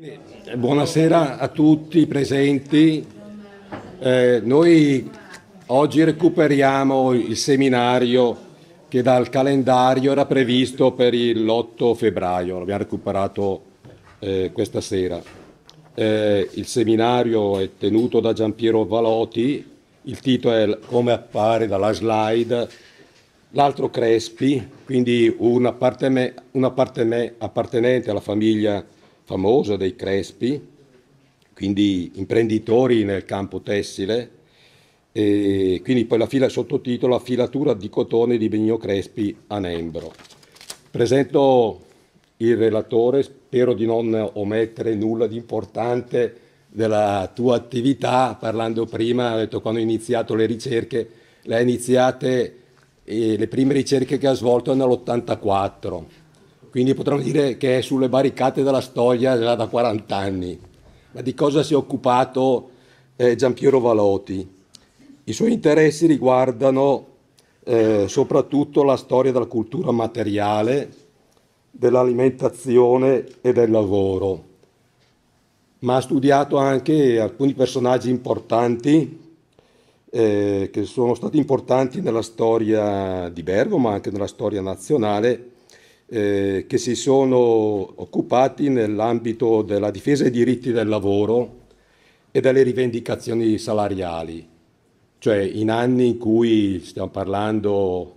Eh, buonasera a tutti i presenti. Eh, noi oggi recuperiamo il seminario che dal calendario era previsto per l'8 febbraio, l'abbiamo recuperato eh, questa sera. Eh, il seminario è tenuto da Giampiero Valoti, il titolo è come appare dalla slide, l'altro Crespi, quindi un, appartenente alla famiglia famosa dei Crespi, quindi imprenditori nel campo tessile, e quindi poi la fila il sottotitolo La filatura di cotone di Benigno Crespi a Nembro. Presento il relatore, spero di non omettere nulla di importante della tua attività, parlando prima, ho detto quando hai iniziato le ricerche, le hai iniziate, eh, le prime ricerche che ha svolto nell'84 quindi potremmo dire che è sulle barricate della storia già da 40 anni. Ma di cosa si è occupato eh, Giampiero Valoti? I suoi interessi riguardano eh, soprattutto la storia della cultura materiale, dell'alimentazione e del lavoro, ma ha studiato anche alcuni personaggi importanti eh, che sono stati importanti nella storia di Bergamo, ma anche nella storia nazionale, eh, che si sono occupati nell'ambito della difesa dei diritti del lavoro e delle rivendicazioni salariali, cioè in anni in cui stiamo parlando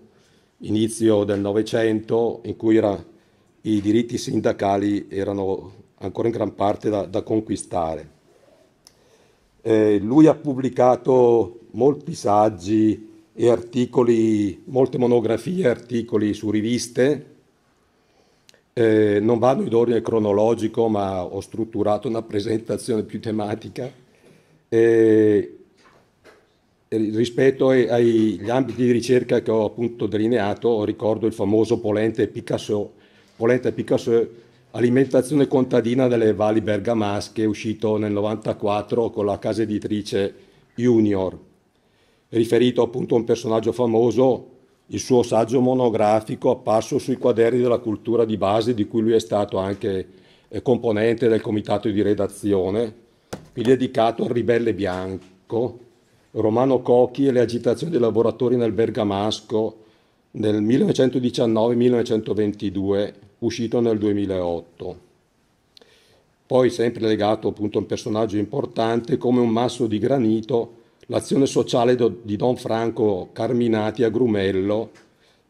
inizio del Novecento, in cui era, i diritti sindacali erano ancora in gran parte da, da conquistare. Eh, lui ha pubblicato molti saggi e articoli, molte monografie e articoli su riviste eh, non vado in ordine cronologico, ma ho strutturato una presentazione più tematica eh, rispetto agli ambiti di ricerca che ho appunto delineato. Ricordo il famoso Polente Picasso, Polente Picasso Alimentazione contadina delle valli bergamasche, uscito nel 1994 con la casa editrice Junior, riferito appunto a un personaggio famoso il suo saggio monografico apparso sui quaderni della cultura di base di cui lui è stato anche eh, componente del comitato di redazione, quindi dedicato al ribelle bianco, Romano Cocchi e le agitazioni dei lavoratori nel Bergamasco nel 1919-1922, uscito nel 2008. Poi sempre legato appunto a un personaggio importante come un masso di granito l'azione sociale di Don Franco Carminati a Grumello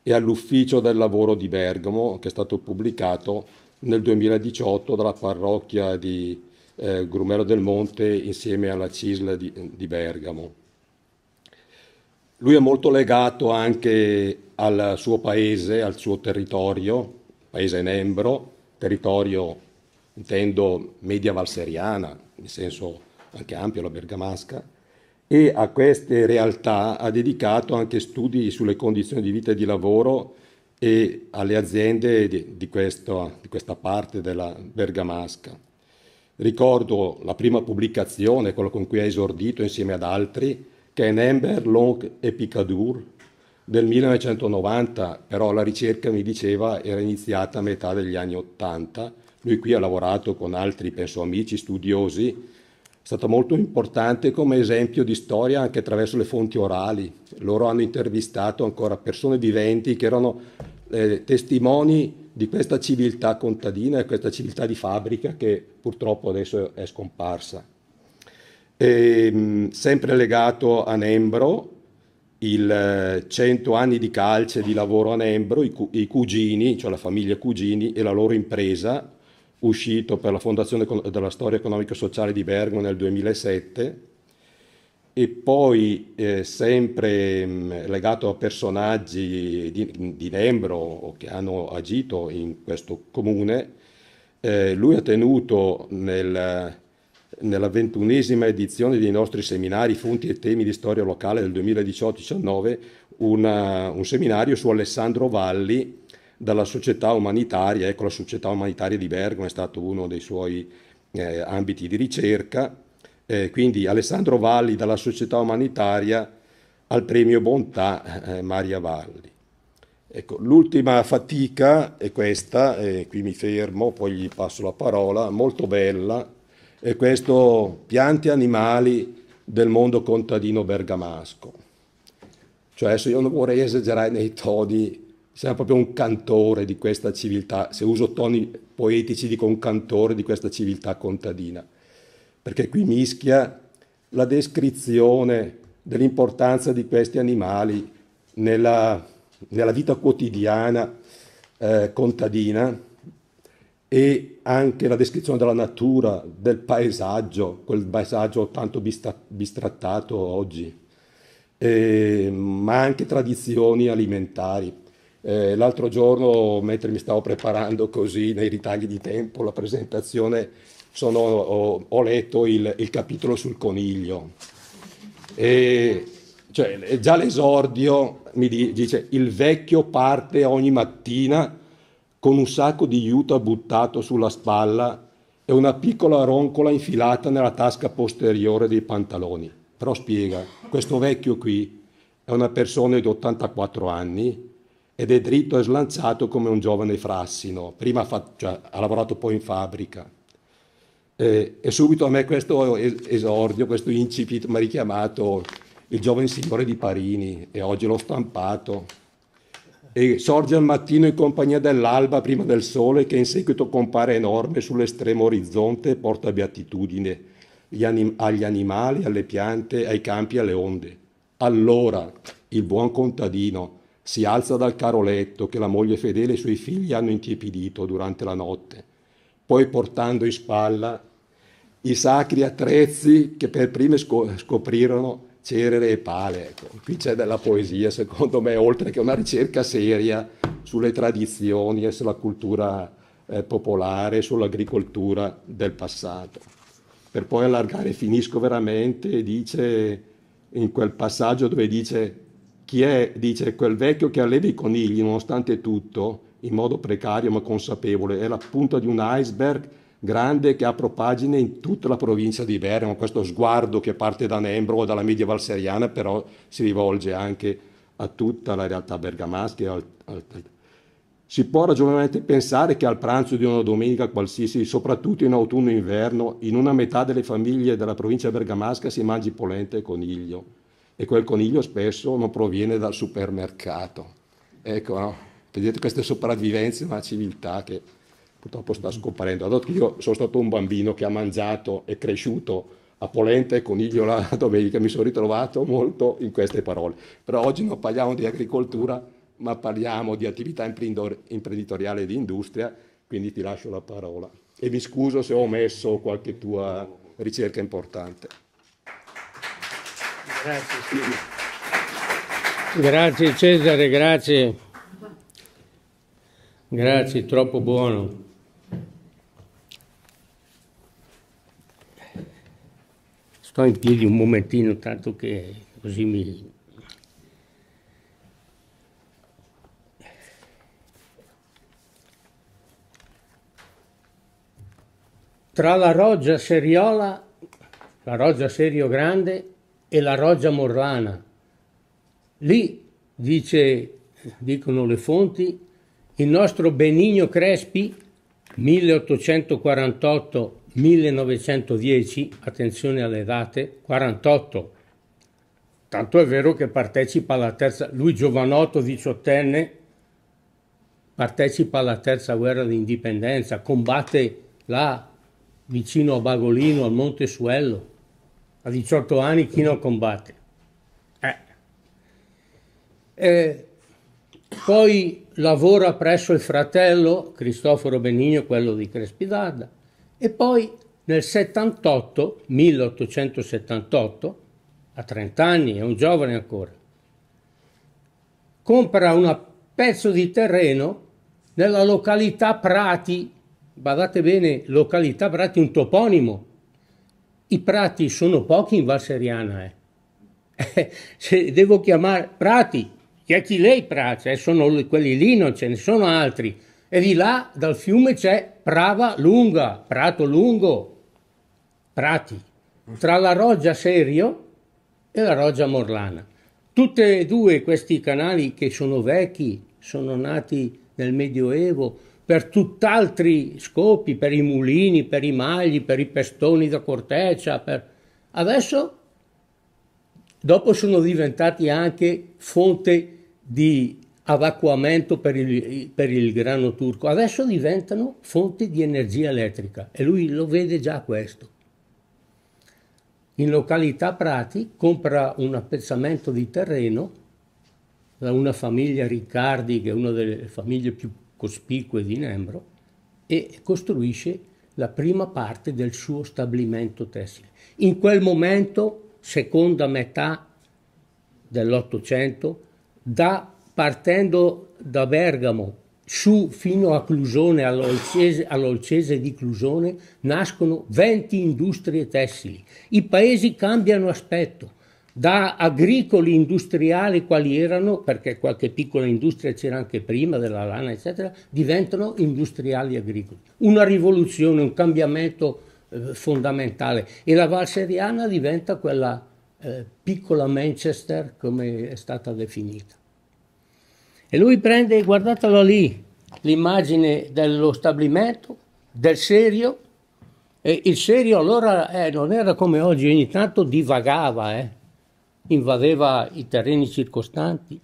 e all'Ufficio del Lavoro di Bergamo, che è stato pubblicato nel 2018 dalla parrocchia di eh, Grumello del Monte insieme alla CISL di, di Bergamo. Lui è molto legato anche al suo paese, al suo territorio, paese Nembro, territorio intendo media valseriana, in senso anche ampio, la bergamasca, e a queste realtà ha dedicato anche studi sulle condizioni di vita e di lavoro e alle aziende di, di, questo, di questa parte della Bergamasca. Ricordo la prima pubblicazione, quella con cui ha esordito insieme ad altri, che è Nember, Long e Picadour del 1990, però la ricerca mi diceva era iniziata a metà degli anni 80. Lui qui ha lavorato con altri, penso, amici studiosi è stata molto importante come esempio di storia anche attraverso le fonti orali. Loro hanno intervistato ancora persone viventi che erano eh, testimoni di questa civiltà contadina e questa civiltà di fabbrica che purtroppo adesso è scomparsa. E, ehm, sempre legato a Nembro, il 100 eh, anni di calce di lavoro a Nembro, i, cu- i cugini, cioè la famiglia Cugini e la loro impresa uscito per la Fondazione della Storia Economica e Sociale di Bergamo nel 2007 e poi eh, sempre mh, mm, legato a personaggi di, di Nembro che hanno agito in questo comune, eh, lui ha tenuto nel, nella ventunesima edizione dei nostri seminari Fonti e temi di storia locale del 2018-19 un seminario su Alessandro Valli dalla società umanitaria, ecco la società umanitaria di Bergamo è stato uno dei suoi eh, ambiti di ricerca, eh, quindi Alessandro Valli dalla società umanitaria al premio Bontà eh, eh Maria Valli. Ecco, l'ultima fatica è questa, eh, qui mi fermo, poi gli passo la parola, molto bella, è questo Piante animali del mondo contadino bergamasco. Cioè, adesso io non vorrei esagerare nei toni Sembra proprio un cantore di questa civiltà, se uso toni poetici dico un cantore di questa civiltà contadina, perché qui mischia la descrizione dell'importanza di questi animali nella, nella vita quotidiana eh, contadina e anche la descrizione della natura, del paesaggio, quel paesaggio tanto bistrattato oggi, eh, ma anche tradizioni alimentari. Eh, l'altro giorno, mentre mi stavo preparando così nei ritagli di tempo, la presentazione, sono, ho, ho, letto il, il, capitolo sul coniglio. E, cioè, già l'esordio mi dice, il vecchio parte ogni mattina con un sacco di juta buttato sulla spalla e una piccola roncola infilata nella tasca posteriore dei pantaloni. Però spiega, questo vecchio qui è una persona di 84 anni ed è dritto e slanciato come un giovane frassino. Prima ha, cioè, ha lavorato poi in fabbrica. Eh, e subito a me questo esordio, questo incipit mi ha richiamato il giovane signore di Parini e oggi l'ho stampato. E sorge al mattino in compagnia dell'alba prima del sole che in seguito compare enorme sull'estremo orizzonte e porta beatitudine anim agli animali, alle piante, ai campi, alle onde. Allora il buon contadino si alza dal caro letto che la moglie fedele e i suoi figli hanno intiepidito durante la notte, poi portando in spalla i sacri attrezzi che per prime scoprirono Cerere e Pale. Ecco, qui c'è della poesia, secondo me, oltre che una ricerca seria sulle tradizioni e sulla cultura eh, popolare, sull'agricoltura del passato. Per poi allargare, finisco veramente, dice in quel passaggio dove dice chi è, dice, quel vecchio che alleva i conigli nonostante tutto, in modo precario ma consapevole, è la punta di un iceberg grande che ha propagine in tutta la provincia di Bergamo, questo sguardo che parte da Nembro o dalla media valseriana, però si rivolge anche a tutta la realtà bergamasca. Al, al, si può ragionevolmente pensare che al pranzo di una domenica qualsiasi, soprattutto in autunno e inverno, in una metà delle famiglie della provincia bergamasca si mangi polenta e coniglio e quel coniglio spesso non proviene dal supermercato. Ecco, no? vedete queste sopravvivenze, una civiltà che purtroppo sta scomparendo. io sono stato un bambino che ha mangiato e cresciuto a polenta e coniglio la domenica, mi sono ritrovato molto in queste parole. Però oggi non parliamo di agricoltura, ma parliamo di attività imprenditoriale e di industria, quindi ti lascio la parola. E mi scuso se ho omesso qualche tua ricerca importante. Grazie, Grazie Cesare, grazie. Grazie, troppo buono. Sto in piedi un momentino, tanto che così mi... Tra la roggia seriola, la roggia serio grande, e la Roggia Morrana. Lì, dice, dicono le fonti, il nostro Benigno Crespi, 1848-1910, attenzione alle date, 48, tanto è vero che partecipa alla terza, lui giovanotto, diciottenne, partecipa alla terza guerra d'indipendenza, combatte là vicino a Bagolino, al Monte Suello, a 18 anni chi non combatte? Eh. eh. poi lavora presso il fratello Cristoforo Benigno, quello di Crespidarda, e poi nel 78, 1878, a 30 anni, è un giovane ancora, compra un pezzo di terreno nella località Prati, badate bene, località Prati, un toponimo, i prati sono pochi in Val Seriana. Eh. eh, se devo chiamare prati, c'è chi lei prati, eh, sono quelli lì, non ce ne sono altri. E di là dal fiume c'è Prava Lunga, Prato Lungo, prati, tra la Roggia Serio e la Roggia Morlana. Tutti e due questi canali che sono vecchi, sono nati nel Medioevo, per tutt'altri scopi, per i mulini, per i magli, per i pestoni da corteccia. Per... Adesso, dopo sono diventati anche fonte di avacquamento per il, per il grano turco, adesso diventano fonte di energia elettrica e lui lo vede già questo. In località Prati compra un appezzamento di terreno da una famiglia Riccardi, che è una delle famiglie più cospicue di Nembro, e costruisce la prima parte del suo stabilimento tessile. In quel momento, seconda metà dell'Ottocento, da, partendo da Bergamo su fino a Clusone, all'Olcese, all'Olcese di Clusone, nascono 20 industrie tessili. I paesi cambiano aspetto da agricoli industriali quali erano, perché qualche piccola industria c'era anche prima della lana, eccetera, diventano industriali agricoli. Una rivoluzione, un cambiamento eh, fondamentale e la Val diventa quella eh, piccola Manchester come è stata definita. E lui prende, guardatela lì, l'immagine dello stabilimento, del serio, e il serio allora eh, non era come oggi, ogni tanto divagava, eh invadeva i terreni circostanti.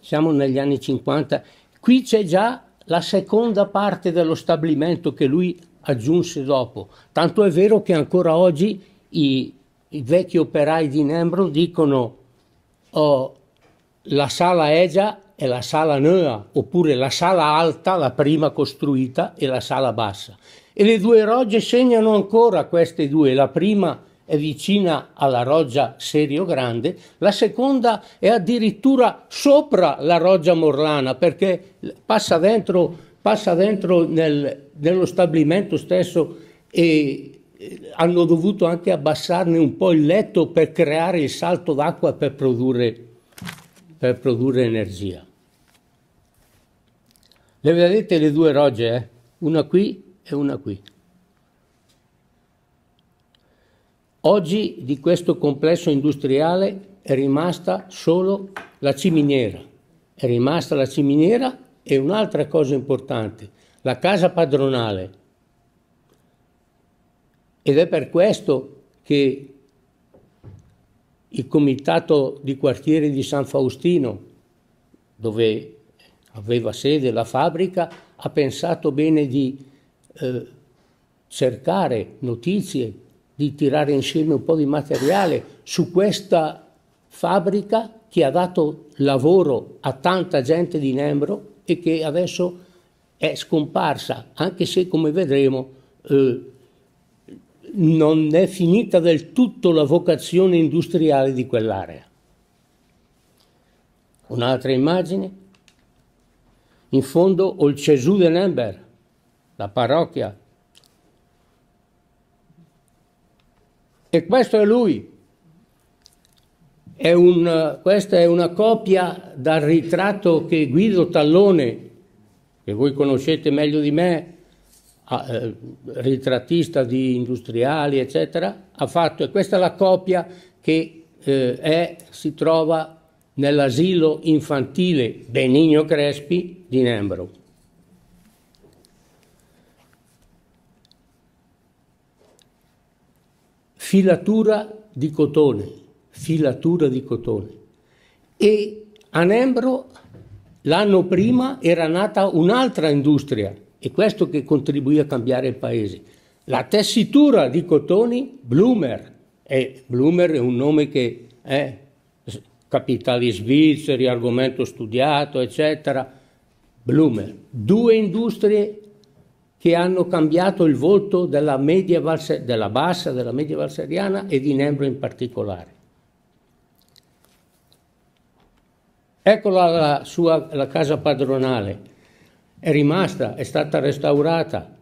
Siamo negli anni 50. Qui c'è già la seconda parte dello stabilimento che lui aggiunse dopo. Tanto è vero che ancora oggi i, i vecchi operai di Nembro dicono oh, la sala Egia e la sala Nea, oppure la sala alta, la prima costruita, e la sala bassa. E le due rogge segnano ancora queste due, la prima è vicina alla roggia Serio Grande, la seconda è addirittura sopra la roggia Morlana perché passa dentro, passa dentro nel, nello stabilimento stesso e eh, hanno dovuto anche abbassarne un po' il letto per creare il salto d'acqua per produrre, per produrre energia. Le vedete le due rogge, eh? una qui e una qui. Oggi di questo complesso industriale è rimasta solo la ciminiera, è rimasta la ciminiera e un'altra cosa importante, la casa padronale. Ed è per questo che il comitato di quartiere di San Faustino, dove aveva sede la fabbrica, ha pensato bene di eh, cercare notizie di tirare insieme un po' di materiale su questa fabbrica che ha dato lavoro a tanta gente di Nembro e che adesso è scomparsa, anche se come vedremo eh, non è finita del tutto la vocazione industriale di quell'area. Un'altra immagine, in fondo ho il Gesù de Nember, la parrocchia E questo è lui. È un, questa è una copia dal ritratto che Guido Tallone, che voi conoscete meglio di me, eh, ritrattista di industriali, eccetera, ha fatto. E questa è la copia che eh, è, si trova nell'asilo infantile Benigno Crespi di Nembro. filatura di cotone, filatura di cotone. E a Nembro l'anno prima era nata un'altra industria e questo che contribuì a cambiare il paese. La tessitura di cotoni Bloomer, e Blumer è un nome che è eh, capitali svizzeri, argomento studiato, eccetera. Blumer, due industrie che hanno cambiato il volto della, media valse, della bassa, della media valseriana e di Nembro in particolare. Eccola la sua la casa padronale, è rimasta, è stata restaurata,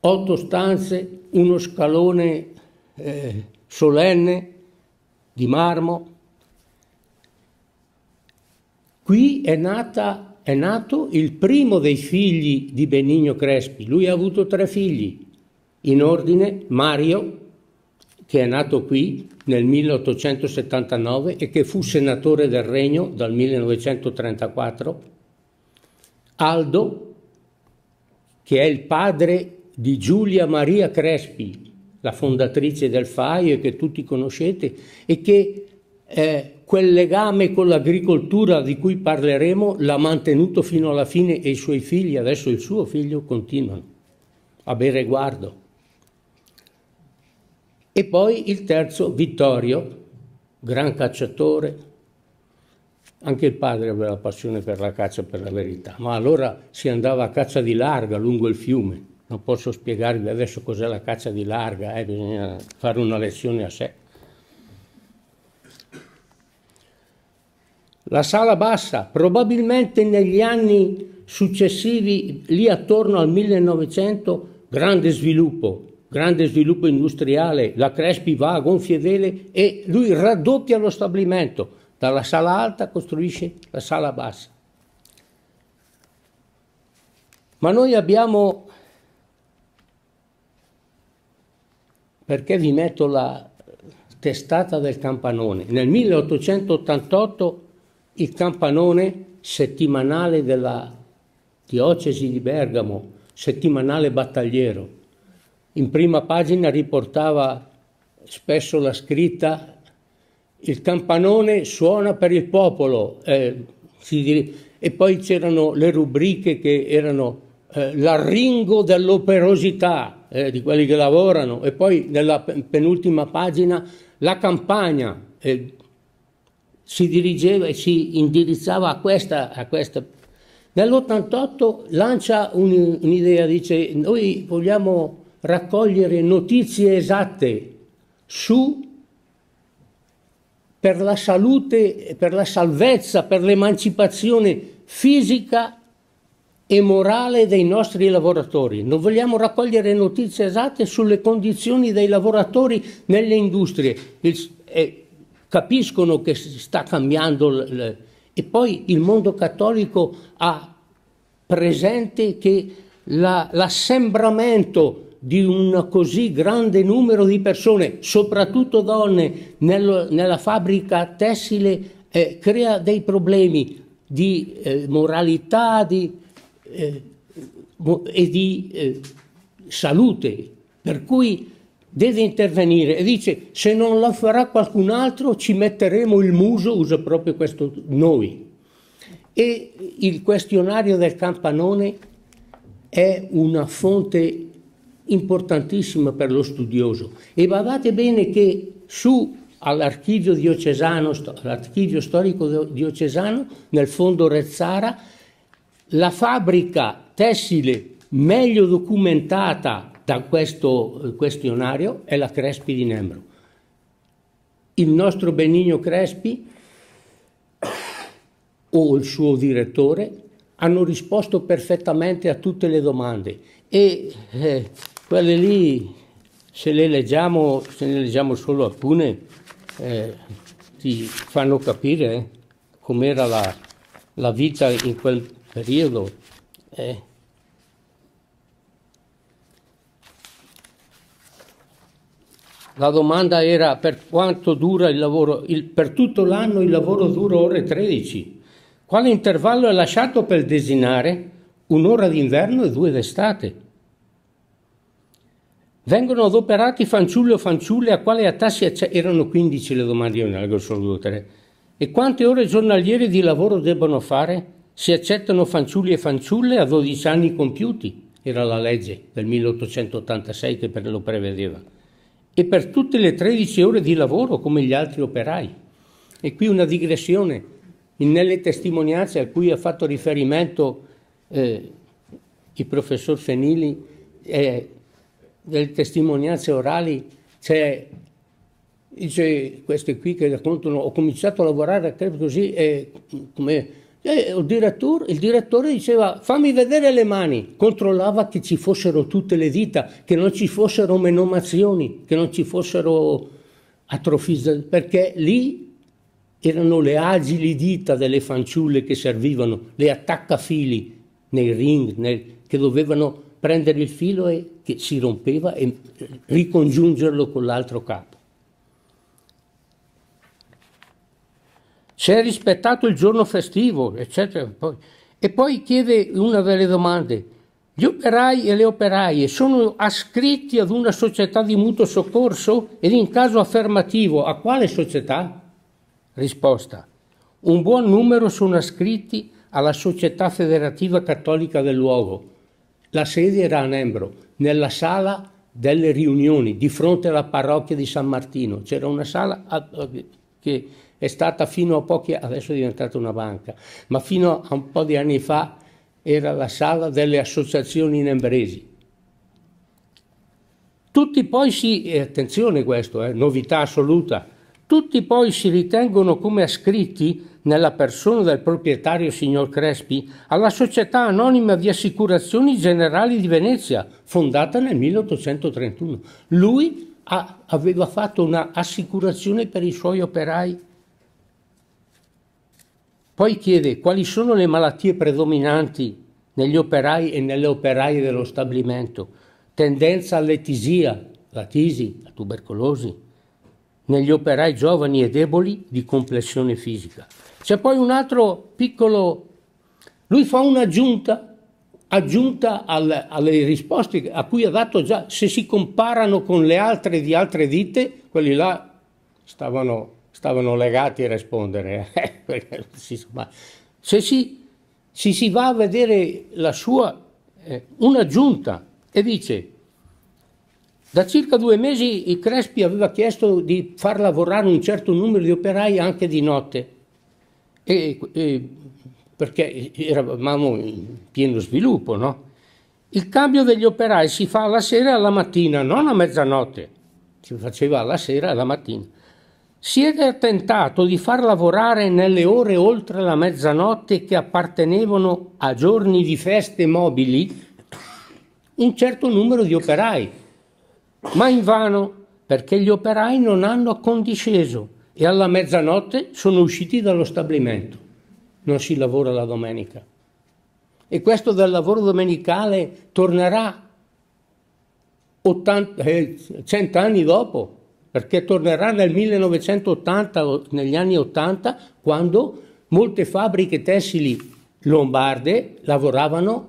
otto stanze, uno scalone eh, solenne di marmo. Qui è nata è nato il primo dei figli di Benigno Crespi. Lui ha avuto tre figli, in ordine Mario, che è nato qui nel 1879 e che fu senatore del Regno dal 1934, Aldo, che è il padre di Giulia Maria Crespi, la fondatrice del FAI e che tutti conoscete, e che eh, Quel legame con l'agricoltura di cui parleremo l'ha mantenuto fino alla fine e i suoi figli, adesso il suo figlio, continuano a bere guardo. E poi il terzo, Vittorio, gran cacciatore, anche il padre aveva passione per la caccia, per la verità, ma allora si andava a caccia di larga lungo il fiume. Non posso spiegarvi adesso cos'è la caccia di larga, eh? bisogna fare una lezione a sé. La sala bassa, probabilmente negli anni successivi, lì attorno al 1900, grande sviluppo, grande sviluppo industriale, la Crespi va a gonfie vele e lui raddoppia lo stabilimento, dalla sala alta costruisce la sala bassa. Ma noi abbiamo, perché vi metto la testata del campanone, nel 1888 il campanone settimanale della diocesi di Bergamo, settimanale battagliero. In prima pagina riportava spesso la scritta il campanone suona per il popolo eh, e poi c'erano le rubriche che erano eh, l'arringo dell'operosità eh, di quelli che lavorano e poi nella penultima pagina la campagna. Eh, si dirigeva e si indirizzava a questa... A questa. Nell'88 lancia un, un'idea, dice noi vogliamo raccogliere notizie esatte su per la salute, per la salvezza, per l'emancipazione fisica e morale dei nostri lavoratori. Non vogliamo raccogliere notizie esatte sulle condizioni dei lavoratori nelle industrie. Il, eh, capiscono che si sta cambiando l- e poi il mondo cattolico ha presente che la, l'assembramento di un così grande numero di persone, soprattutto donne, nel, nella fabbrica tessile eh, crea dei problemi di eh, moralità di, eh, e di eh, salute, per cui deve intervenire e dice se non lo farà qualcun altro ci metteremo il muso, usa proprio questo noi. E il questionario del campanone è una fonte importantissima per lo studioso e badate bene che su all'archivio diocesano, all'archivio storico diocesano, nel fondo Rezzara, la fabbrica tessile meglio documentata da questo eh, questionario è la Crespi di Nembro. Il nostro Benigno Crespi o il suo direttore hanno risposto perfettamente a tutte le domande e eh, quelle lì se le leggiamo, se ne leggiamo solo alcune eh, ti fanno capire eh, com'era la, la vita in quel periodo. Eh. La domanda era per quanto dura il lavoro? Il, per tutto l'anno il lavoro dura ore 13. Quale intervallo è lasciato per desinare? Un'ora d'inverno e due d'estate. Vengono adoperati fanciulli o fanciulle a quale attacci accettano? erano 15 le domande, io ne leggo solo due E quante ore giornaliere di lavoro debbono fare? Si accettano fanciulli e fanciulle a 12 anni compiuti, era la legge del 1886 che lo prevedeva e per tutte le 13 ore di lavoro come gli altri operai. E qui una digressione nelle testimonianze a cui ha fatto riferimento eh, il professor Fenili, eh, delle testimonianze orali, c'è dice queste qui che raccontano, ho cominciato a lavorare a così, eh, come e eh, il direttore, il direttore diceva fammi vedere le mani, controllava che ci fossero tutte le dita, che non ci fossero menomazioni, che non ci fossero atrofizzazioni, perché lì erano le agili dita delle fanciulle che servivano, le attaccafili nei ring, nel, che dovevano prendere il filo e che si rompeva e ricongiungerlo con l'altro capo. se è rispettato il giorno festivo, eccetera. E poi chiede una delle domande. Gli operai e le operaie sono ascritti ad una società di mutuo soccorso? Ed in caso affermativo, a quale società? Risposta. Un buon numero sono ascritti alla Società Federativa Cattolica del Luogo. La sede era a Nembro, nella sala delle riunioni, di fronte alla parrocchia di San Martino. C'era una sala che è stata fino a pochi, adesso è diventata una banca, ma fino a un po' di anni fa era la sala delle associazioni nembresi. Tutti poi si, e eh, attenzione questo, eh, novità assoluta, tutti poi si ritengono come ascritti nella persona del proprietario signor Crespi alla Società Anonima di Assicurazioni Generali di Venezia, fondata nel 1831. Lui ha, aveva fatto un'assicurazione per i suoi operai poi chiede quali sono le malattie predominanti negli operai e nelle operaie dello stabilimento. Tendenza all'etisia, la tisi, la tubercolosi, negli operai giovani e deboli di complessione fisica. C'è poi un altro piccolo... Lui fa un'aggiunta aggiunta al, alle risposte a cui ha dato già, se si comparano con le altre di altre ditte, quelli là stavano stavano legati a rispondere. Eh, se si, se si, va a vedere la sua, eh, una giunta e dice, da circa due mesi il Crespi aveva chiesto di far lavorare un certo numero di operai anche di notte, e, e, perché eravamo in pieno sviluppo, no? Il cambio degli operai si fa alla sera e alla mattina, non a mezzanotte, si faceva alla sera e alla mattina. Si era tentato di far lavorare nelle ore oltre la mezzanotte che appartenevano a giorni di feste mobili un certo numero di operai, ma invano perché gli operai non hanno accondisceso e alla mezzanotte sono usciti dallo stabilimento. Non si lavora la domenica. E questo del lavoro domenicale tornerà 80, eh, 100 anni dopo perché tornerà nel 1980 o negli anni 80 quando molte fabbriche tessili lombarde lavoravano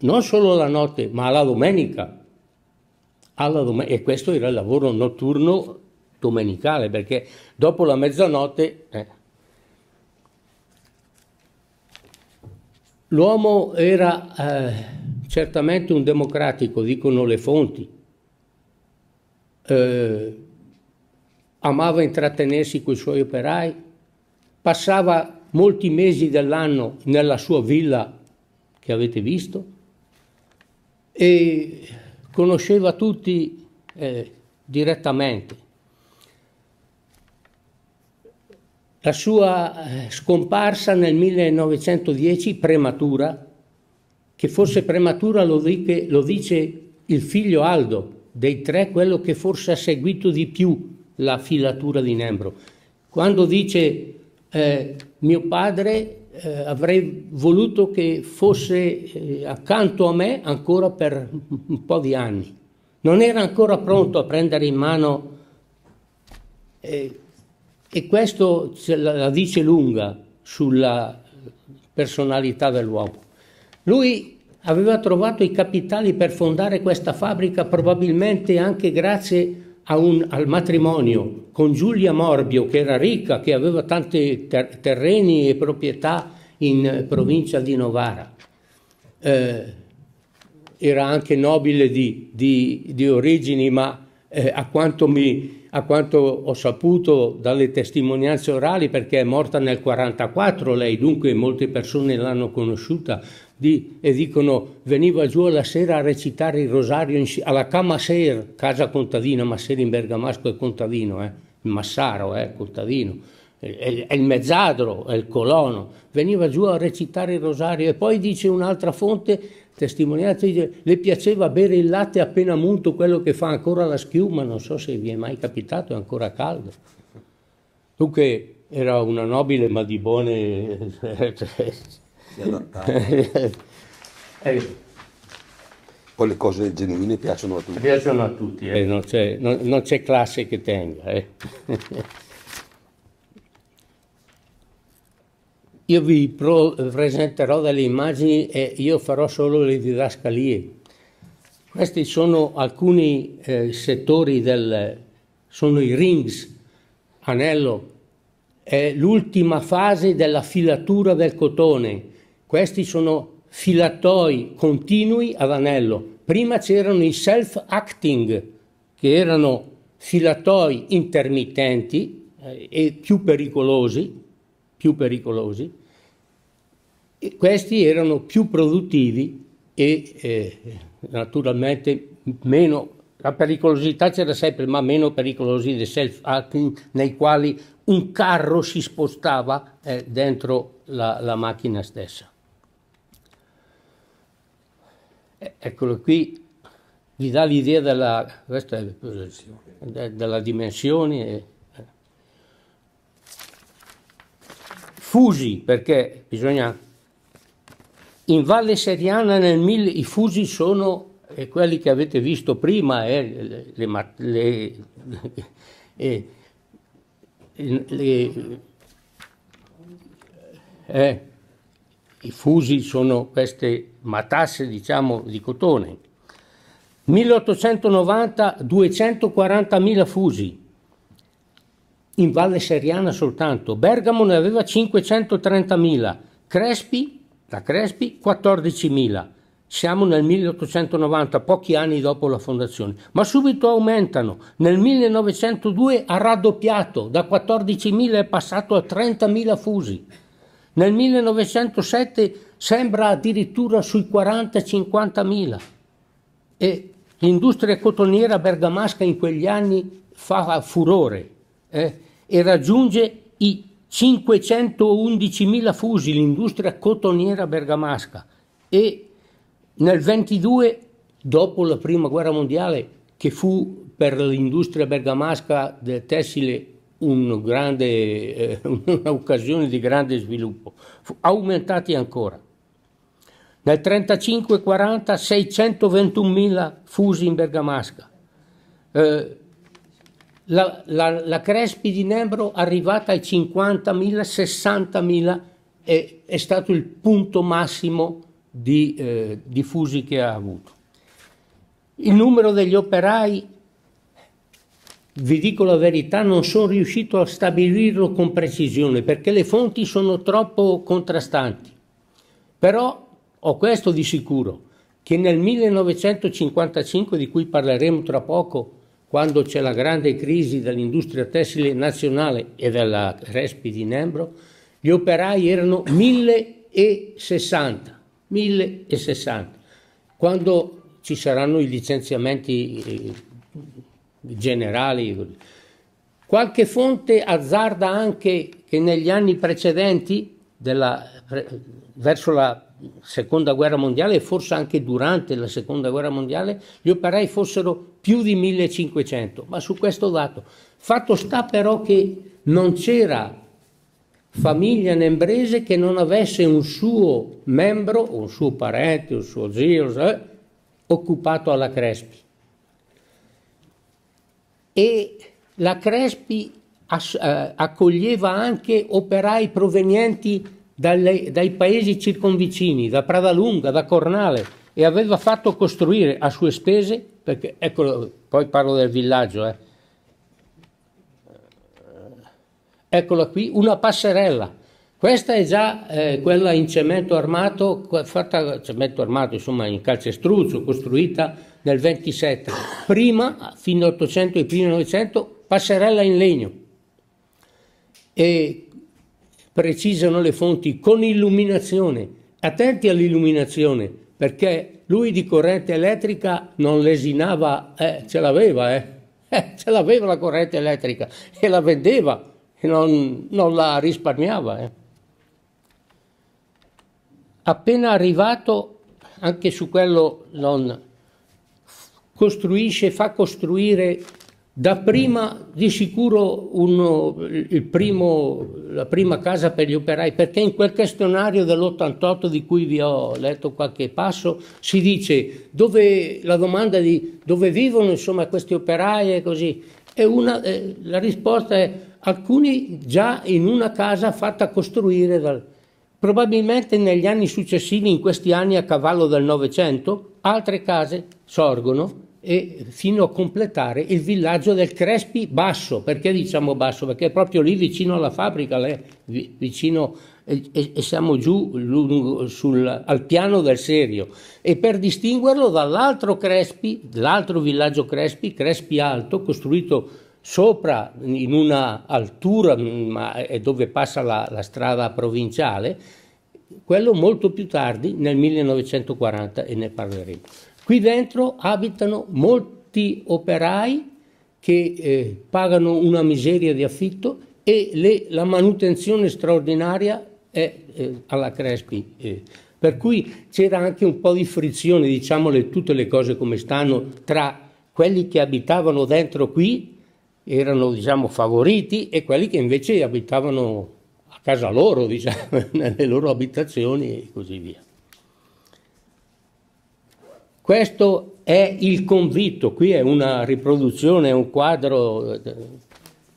non solo la notte ma la domenica. Alla dom- e questo era il lavoro notturno domenicale perché dopo la mezzanotte eh, l'uomo era eh, certamente un democratico, dicono le fonti. Eh, amava intrattenersi con i suoi operai, passava molti mesi dell'anno nella sua villa che avete visto e conosceva tutti eh, direttamente. La sua eh, scomparsa nel 1910 prematura, che forse prematura lo, dice, lo dice il figlio Aldo, dei tre quello che forse ha seguito di più la filatura di Nembro. Quando dice eh, mio padre eh, avrei voluto che fosse eh, accanto a me ancora per un po' di anni. Non era ancora pronto a prendere in mano eh, e questo la, la dice lunga sulla personalità dell'uomo. Lui aveva trovato i capitali per fondare questa fabbrica probabilmente anche grazie a un, al matrimonio con Giulia Morbio, che era ricca, che aveva tanti ter- terreni e proprietà in eh, provincia di Novara. Eh, era anche nobile di, di, di origini, ma eh, a quanto mi, a quanto ho saputo dalle testimonianze orali, perché è morta nel 1944 lei, dunque molte persone l'hanno conosciuta, di, e dicono veniva giù alla sera a recitare il rosario in, alla Camaser, casa contadina, Masseri in Bergamasco è contadino, eh? il Massaro è eh? contadino, è, è il mezzadro, è il colono, veniva giù a recitare il rosario e poi dice un'altra fonte testimonianza dice le piaceva bere il latte appena munto, quello che fa ancora la schiuma, non so se vi è mai capitato, è ancora caldo. Dunque era una nobile ma di buone... eh. Poi le cose genuine piacciono a tutti. Piacciono a tutti, eh? eh non, c'è, non, non c'è classe che tenga. Eh. Io vi presenterò delle immagini e io farò solo le didascalie. Questi sono alcuni eh, settori del... sono i rings, anello, è l'ultima fase della filatura del cotone. Questi sono filatoi continui ad anello. Prima c'erano i self-acting, che erano filatoi intermittenti eh, e più pericolosi, più pericolosi questi erano più produttivi e eh, naturalmente meno, la pericolosità c'era sempre, ma meno pericolosi dei self-hacking nei quali un carro si spostava eh, dentro la, la macchina stessa. Eccolo qui, vi dà l'idea della, della dimensione. Eh. Fusi, perché bisogna in Valle Seriana nel mille, i fusi sono eh, quelli che avete visto prima, eh, le, le, le, eh, le eh, i fusi sono queste matasse diciamo di cotone 1890 240.000 fusi in Valle Seriana soltanto Bergamo ne aveva 530.000 Crespi da Crespi 14.000. Siamo nel 1890, pochi anni dopo la fondazione, ma subito aumentano. Nel 1902 ha raddoppiato, da 14.000 è passato a 30.000 fusi. Nel 1907 sembra addirittura sui 40-50.000. E l'industria cotoniera bergamasca in quegli anni fa furore eh, e raggiunge i 511.000 fusi l'industria cotoniera bergamasca e nel 22, dopo la prima guerra mondiale, che fu per l'industria bergamasca del tessile un grande, eh, un'occasione di grande sviluppo, fu aumentati ancora. Nel 35-40 621.000 fusi in bergamasca. Eh, la, la, la Crespi di Nembro arrivata ai 50.000, 60.000 è, è, stato il punto massimo di, eh, di che ha avuto. Il numero degli operai, vi dico la verità, non sono riuscito a stabilirlo con precisione perché le fonti sono troppo contrastanti. Però ho questo di sicuro, che nel 1955, di cui parleremo tra poco, quando c'è la grande crisi dell'industria tessile nazionale e della Respi di Nembro, gli operai erano 1060, 1060. Quando ci saranno i licenziamenti eh, generali, qualche fonte azzarda anche che negli anni precedenti della, verso la seconda guerra mondiale e forse anche durante la seconda guerra mondiale gli operai fossero più di 1500, ma su questo dato. Fatto sta però che non c'era famiglia nembrese che non avesse un suo membro, un suo parente, un suo zio, eh, occupato alla Crespi. E la Crespi eh, accoglieva anche operai provenienti da dalle, dai paesi circonvicini, da Pradalunga, da Cornale, e aveva fatto costruire a sue spese, perché eccolo, poi parlo del villaggio, eh, eccola qui, una passerella. Questa è già eh, quella in cemento armato, fatta cemento armato, insomma in calcestruzzo, costruita nel 27. Prima, fino all'Ottocento e prima Novecento, passerella in legno. E precisano le fonti con illuminazione, attenti all'illuminazione, perché lui di corrente elettrica non lesinava, eh, ce l'aveva, eh. eh, ce l'aveva la corrente elettrica e la vendeva, e non, non la risparmiava. Eh. Appena arrivato, anche su quello non costruisce, fa costruire Dapprima di sicuro uno, primo, la prima casa per gli operai, perché in quel questionario dell'88 di cui vi ho letto qualche passo si dice dove, la domanda di dove vivono insomma, questi operai e così. E una, eh, la risposta è alcuni già in una casa fatta costruire dal, Probabilmente negli anni successivi, in questi anni a cavallo del Novecento, altre case sorgono e fino a completare il villaggio del Crespi Basso. Perché diciamo basso? Perché è proprio lì vicino alla fabbrica, lì, vicino, e, e, siamo giù sul, al piano del Serio. E per distinguerlo dall'altro Crespi, l'altro villaggio Crespi, Crespi Alto, costruito sopra in una altura ma è dove passa la, la strada provinciale, quello molto più tardi nel 1940 e ne parleremo. Qui dentro abitano molti operai che eh, pagano una miseria di affitto e le, la manutenzione straordinaria è eh, alla Crespi. Eh. Per cui c'era anche un po' di frizione, diciamole tutte le cose come stanno, tra quelli che abitavano dentro qui, erano diciamo, favoriti, e quelli che invece abitavano a casa loro, diciamo, nelle loro abitazioni e così via. Questo è il convitto, qui è una riproduzione, è un quadro, eh,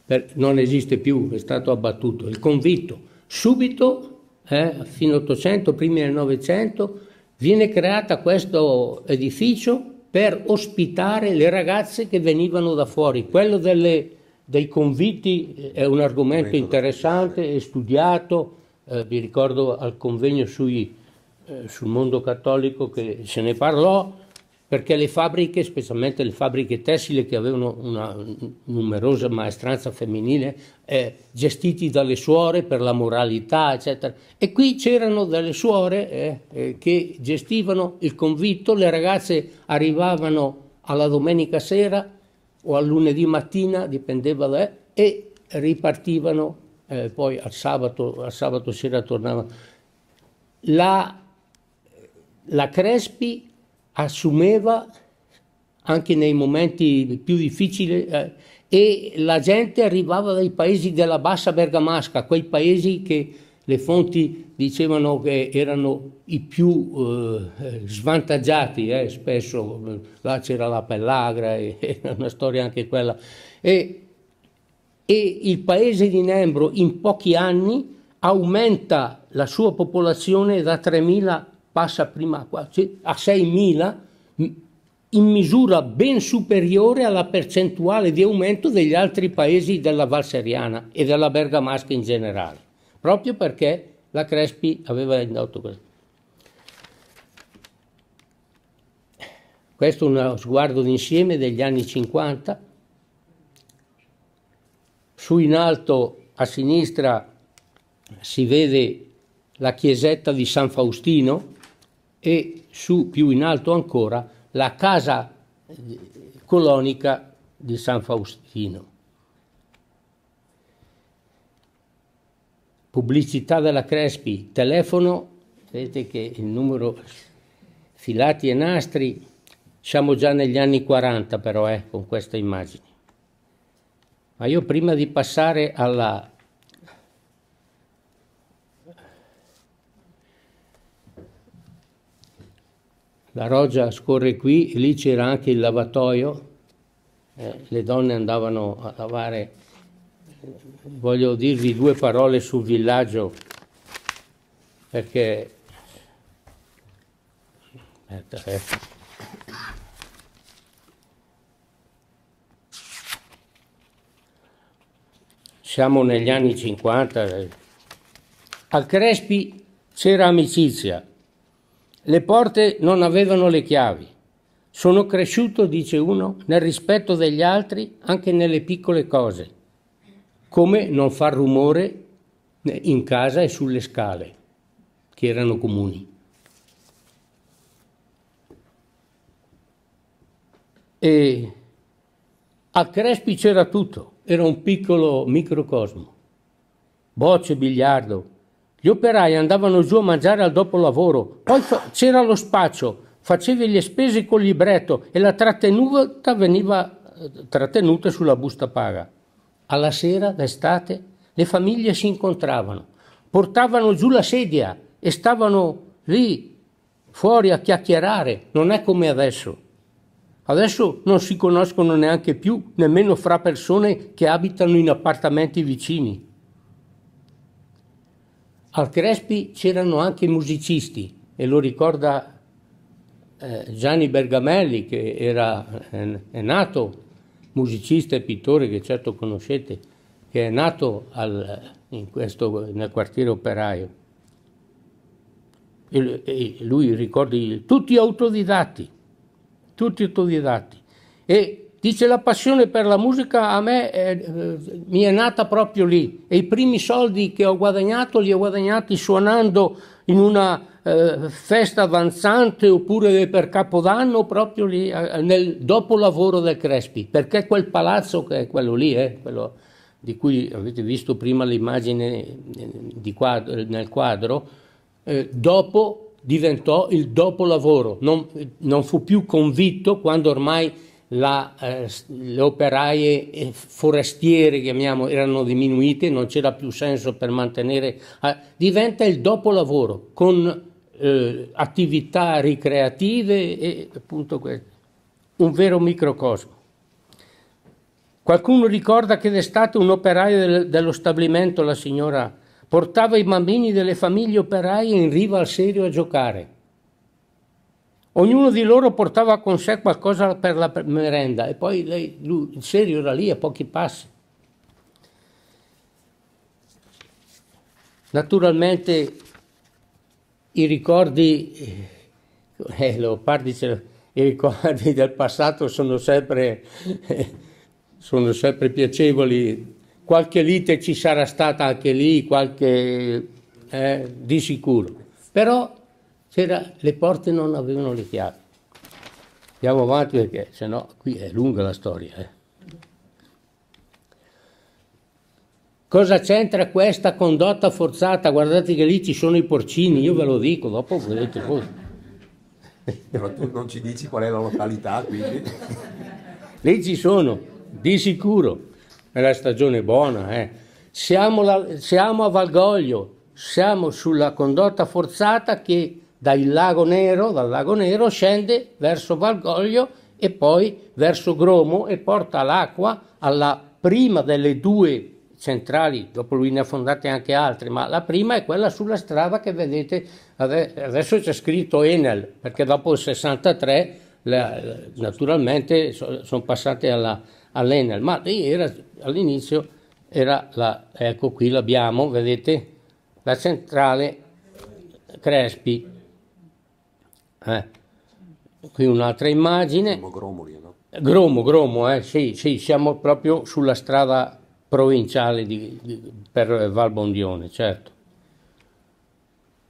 per, non esiste più, è stato abbattuto, il convitto. Subito, eh, fino all'Ottocento, primi del Novecento, viene creato questo edificio per ospitare le ragazze che venivano da fuori. Quello delle, dei conviti eh, è un argomento interessante e studiato, eh, vi ricordo al convegno sui, eh, sul mondo cattolico che se ne parlò, perché le fabbriche, specialmente le fabbriche tessili che avevano una numerosa maestranza femminile, eh, gestiti dalle suore per la moralità, eccetera. E qui c'erano delle suore eh, eh, che gestivano il convitto, le ragazze arrivavano alla domenica sera o al lunedì mattina, dipendeva da e ripartivano eh, poi al sabato, al sabato sera tornavano. La, la Crespi assumeva anche nei momenti più difficili eh, e la gente arrivava dai paesi della bassa bergamasca, quei paesi che le fonti dicevano che erano i più eh, svantaggiati, eh, spesso eh, là c'era la pellagra, era una storia anche quella. E, e il paese di Nembro in pochi anni aumenta la sua popolazione da 3.000 passa prima a, a 6.000 in misura ben superiore alla percentuale di aumento degli altri paesi della Valseriana e della Bergamasca in generale, proprio perché la Crespi aveva indotto questo. Questo è uno sguardo d'insieme degli anni 50. Su in alto a sinistra si vede la chiesetta di San Faustino, e su più in alto ancora la casa eh, colonica di San Faustino. Pubblicità della Crespi, telefono, vedete che il numero filati e nastri, siamo già negli anni 40 però eh, con queste immagini. Ma io prima di passare alla la roggia scorre qui, lì c'era anche il lavatoio, eh, le donne andavano a lavare. Voglio dirvi due parole sul villaggio, perché... Aspetta, eh. Siamo negli anni 50. Al Crespi c'era amicizia, le porte non avevano le chiavi. Sono cresciuto, dice uno, nel rispetto degli altri anche nelle piccole cose, come non far rumore eh, in casa e sulle scale, che erano comuni. E a Crespi c'era tutto, era un piccolo microcosmo, bocce, biliardo, gli operai andavano giù a mangiare al dopolavoro, poi c'era lo spaccio, facevi le spese col libretto e la trattenuta veniva eh, trattenuta sulla busta paga. Alla sera, d'estate, le famiglie si incontravano, portavano giù la sedia e stavano lì fuori a chiacchierare, non è come adesso. Adesso non si conoscono neanche più, nemmeno fra persone che abitano in appartamenti vicini. Al Crespi c'erano anche musicisti e lo ricorda eh, Gianni Bergamelli che era, eh, è nato musicista e pittore che certo conoscete, che è nato al, questo, nel quartiere operaio. e lui ricorda tutti autodidatti, tutti autodidatti. E Dice la passione per la musica a me è, eh, eh, mi è nata proprio lì e i primi soldi che ho guadagnato li ho guadagnati suonando in una eh, festa avanzante oppure per Capodanno proprio lì nel dopolavoro del Crespi, perché quel palazzo che è quello lì, eh, quello di cui avete visto prima l'immagine eh, quadro, nel quadro, eh, dopo diventò il dopolavoro, non, non fu più convitto quando ormai la, eh, le operaie eh, forestiere, chiamiamo, erano diminuite, non c'era più senso per mantenere... Eh, diventa il dopolavoro con eh, attività ricreative e appunto questo. Un vero microcosmo. Qualcuno ricorda che d'estate un operaio del, dello stabilimento, la signora, portava i bambini delle famiglie operaie in riva al serio a giocare. Ognuno di loro portava con sé qualcosa per la merenda e poi lei, lui, il serio era lì a pochi passi. Naturalmente i ricordi, eh, eh Leopardi i ricordi del passato sono sempre, eh, sono sempre piacevoli. Qualche lite ci sarà stata anche lì, qualche, eh, di sicuro. Però c'era, le porte non avevano le chiavi. Andiamo avanti perché sennò qui è lunga la storia. Eh. Cosa c'entra questa condotta forzata? Guardate che lì ci sono i porcini, io ve lo dico, dopo vedete voi. Però tu non ci dici qual è la località, quindi. Lì ci sono, di sicuro. È la stagione buona, eh. Siamo, la, siamo a Valgoglio, siamo sulla condotta forzata che dal lago Nero, dal lago Nero scende verso Valgoglio e poi verso Gromo e porta l'acqua alla prima delle due centrali, dopo lui ne ha fondate anche altre, ma la prima è quella sulla strada che vedete, adesso c'è scritto Enel, perché dopo il 63 naturalmente sono passate alla, all'Enel, ma era, all'inizio era la, ecco qui l'abbiamo, vedete, la centrale Crespi. Eh. Qui un'altra immagine. Gromoli, no? Gromo, Gromo, eh, sì, sì, siamo proprio sulla strada provinciale di, di, per Valbondione, certo.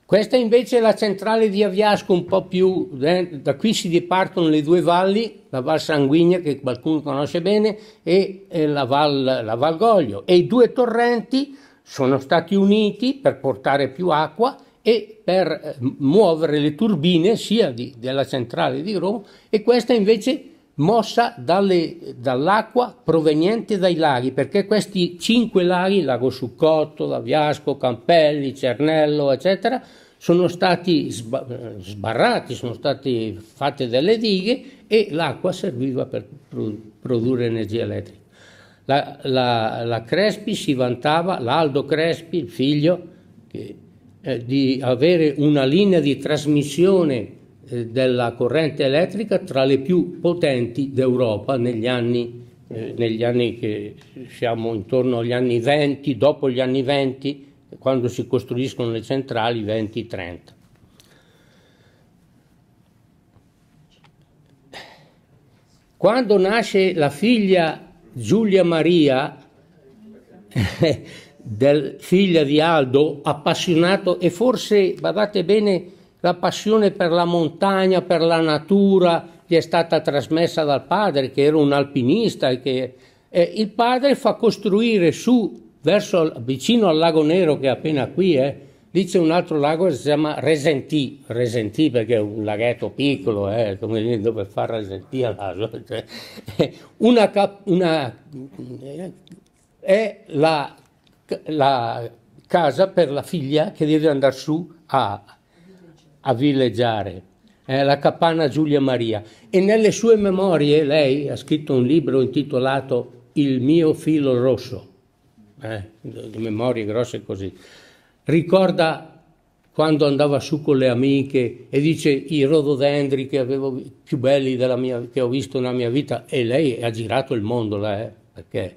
Questa invece è la centrale di Aviasco, un po' più, eh, da qui si dipartono le due valli, la Val Sanguigna che qualcuno conosce bene e, e la, Val, la Val Goglio e i due torrenti sono stati uniti per portare più acqua e per eh, muovere le turbine sia di, della centrale di Roma e questa invece mossa dalle, dall'acqua proveniente dai laghi, perché questi cinque laghi, Lago Succotto, Laviasco, Campelli, Cernello, eccetera, sono stati eh, sbarrati, sono state fatte delle dighe e l'acqua serviva per produrre energia elettrica. La, la, la Crespi si vantava, l'Aldo Crespi, il figlio, che eh, di avere una linea di trasmissione eh, della corrente elettrica tra le più potenti d'Europa negli anni, eh, negli anni che siamo intorno agli anni 20, dopo gli anni 20, quando si costruiscono le centrali 20-30. Quando nasce la figlia Giulia Maria, del figlio di Aldo, appassionato e forse, guardate bene, la passione per la montagna, per la natura, gli è stata trasmessa dal padre, che era un alpinista. Che, eh, il padre fa costruire su, verso, vicino al lago Nero, che è appena qui, eh, lì c'è un altro lago che si chiama Resentì, Resentì perché è un laghetto piccolo, eh, come dove fa Resentì cioè, una, una, eh, è la la casa per la figlia che deve andare su a, a villeggiare, eh, la capanna Giulia Maria. E nelle sue memorie lei ha scritto un libro intitolato Il mio filo rosso, eh, memorie grosse così. Ricorda quando andava su con le amiche e dice i rododendri che avevo più belli mia, che ho visto nella mia vita e lei ha girato il mondo là, eh, perché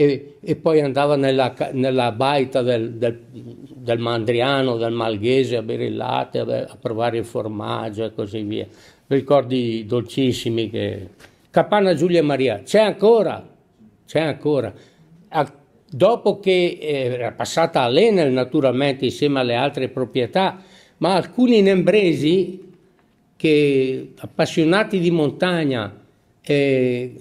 e, e poi andava nella, nella baita del, del, del, Mandriano, del Malghese a bere il latte, a, provare il formaggio e così via. Ricordi dolcissimi che... Capanna Giulia Maria, c'è ancora, c'è ancora. A, dopo che eh, era passata a all'Enel naturalmente insieme alle altre proprietà, ma alcuni nembresi che appassionati di montagna che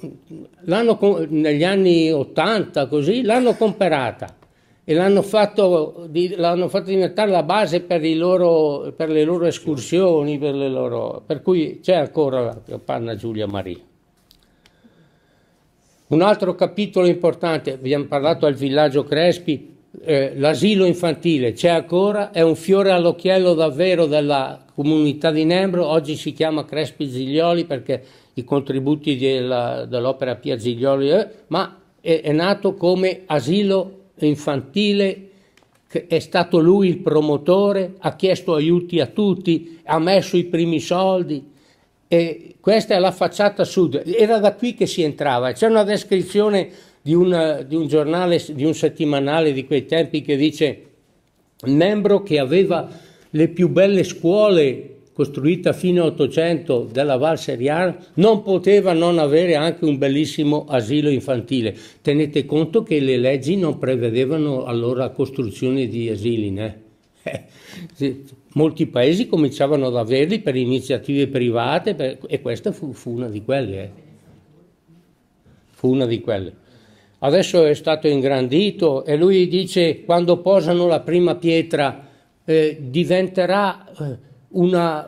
negli anni 80 così l'hanno comperata e l'hanno fatto, l'hanno fatto diventare la base per, loro, per le loro escursioni, per, le loro, per cui c'è ancora la capanna Giulia Maria. Un altro capitolo importante, abbiamo parlato al villaggio Crespi, eh, l'asilo infantile c'è ancora, è un fiore all'occhiello davvero della comunità di Nembro, oggi si chiama Crespi Ziglioli perché i contributi della, dell'opera Piazziglioli, eh, ma è, è, nato come asilo infantile, è stato lui il promotore, ha chiesto aiuti a tutti, ha messo i primi soldi. E questa è la facciata sud, era da qui che si entrava. C'è una descrizione di, una, di un giornale, di un settimanale di quei tempi che dice membro che aveva le più belle scuole costruita fino all'Ottocento della Val Seriana, non poteva non avere anche un bellissimo asilo infantile. Tenete conto che le leggi non prevedevano allora la costruzione di asili, né? Eh, molti paesi cominciavano ad averli per iniziative private per, e questa fu, fu, una di quelle. Eh. Fu una di quelle. Adesso è stato ingrandito e lui dice quando posano la prima pietra eh, diventerà eh, una,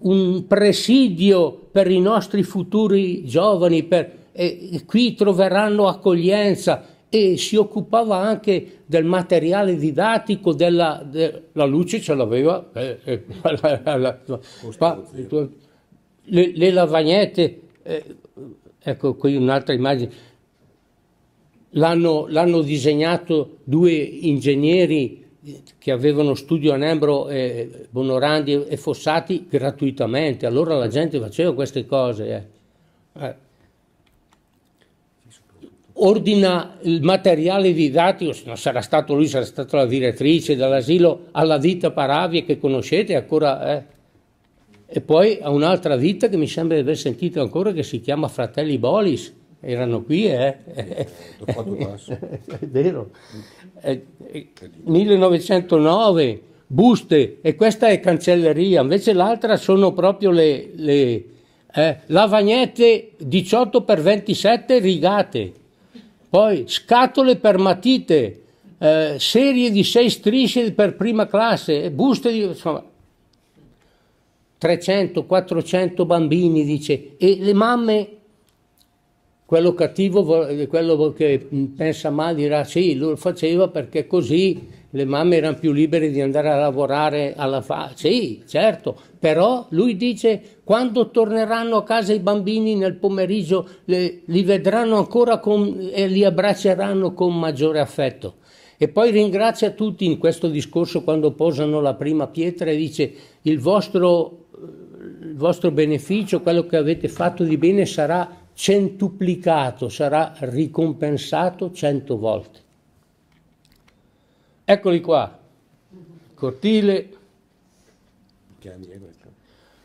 un presidio per i nostri futuri giovani, per, eh, qui troveranno accoglienza e si occupava anche del materiale didattico, della, de, la luce ce l'aveva, eh, eh, la, la, pa, le, le, lavagnette, eh, ecco qui un'altra immagine, l'hanno, l'hanno disegnato due ingegneri che avevano studio a Nembro, eh, Bonorandi e Fossati gratuitamente, allora la gente faceva queste cose. Eh. eh. Ordina il materiale didattico, se non sarà stato lui, sarà stata la direttrice dell'asilo, alla vita Paravia che conoscete ancora. Eh. E poi a un'altra vita che mi sembra di aver sentito ancora che si chiama Fratelli Bolis erano qui, eh? È vero. 1909, eh, buste, e questa è cancelleria, invece l'altra sono proprio le, le eh, lavagnette 18 x 27 rigate, poi scatole per matite, eh, serie di 6 strisce per prima classe, buste, di, insomma, 300, 400 bambini, dice, e le mamme quello cattivo, quello che pensa male dirà sì, lo faceva perché così le mamme erano più libere di andare a lavorare alla fa. Sì, certo, però lui dice quando torneranno a casa i bambini nel pomeriggio le, li vedranno ancora con, e li abbracceranno con maggiore affetto. E poi ringrazia tutti in questo discorso quando posano la prima pietra e dice il vostro, il vostro beneficio, quello che avete fatto di bene sarà centuplicato, sarà ricompensato cento volte. Eccoli qua, cortile,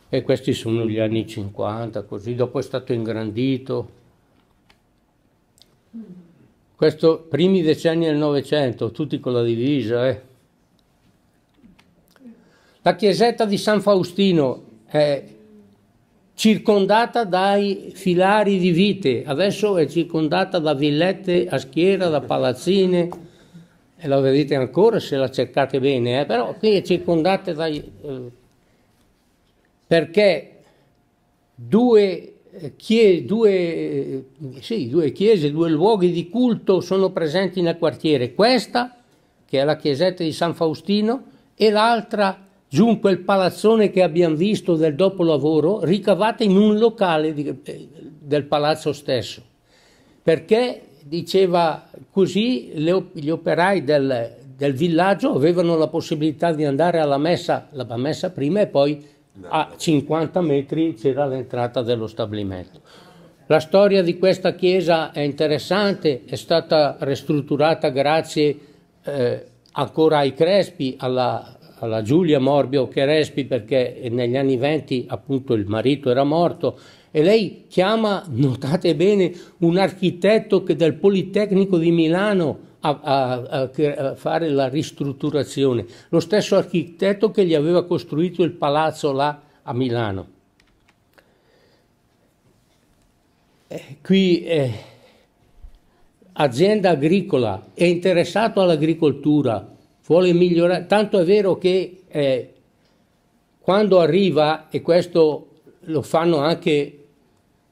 e questi sono gli anni 50, così dopo è stato ingrandito. Questo primi decenni del Novecento, tutti con la divisa. Eh. La chiesetta di San Faustino è circondata dai filari di vite, adesso è circondata da villette a schiera, da palazzine, e la vedete ancora se la cercate bene, eh? però qui è circondata dai... Eh, perché due, eh, chie, due, eh, sì, due chiese, due luoghi di culto sono presenti nel quartiere, questa che è la chiesetta di San Faustino e l'altra giù in quel palazzone che abbiamo visto del dopolavoro, ricavata in un locale di, eh, del palazzo stesso. Perché diceva così le, gli operai del, del, villaggio avevano la possibilità di andare alla messa, la messa prima e poi a 50 metri c'era l'entrata dello stabilimento. La storia di questa chiesa è interessante, è stata ristrutturata grazie eh, ancora ai Crespi, alla alla Giulia Morbio Cherespi perché negli anni venti appunto il marito era morto e lei chiama, notate bene, un architetto che dal Politecnico di Milano a, a, a, fare la ristrutturazione, lo stesso architetto che gli aveva costruito il palazzo là a Milano. Eh, qui eh, azienda agricola, è interessato all'agricoltura, vuole migliorare, tanto è vero che eh, quando arriva, e questo lo fanno anche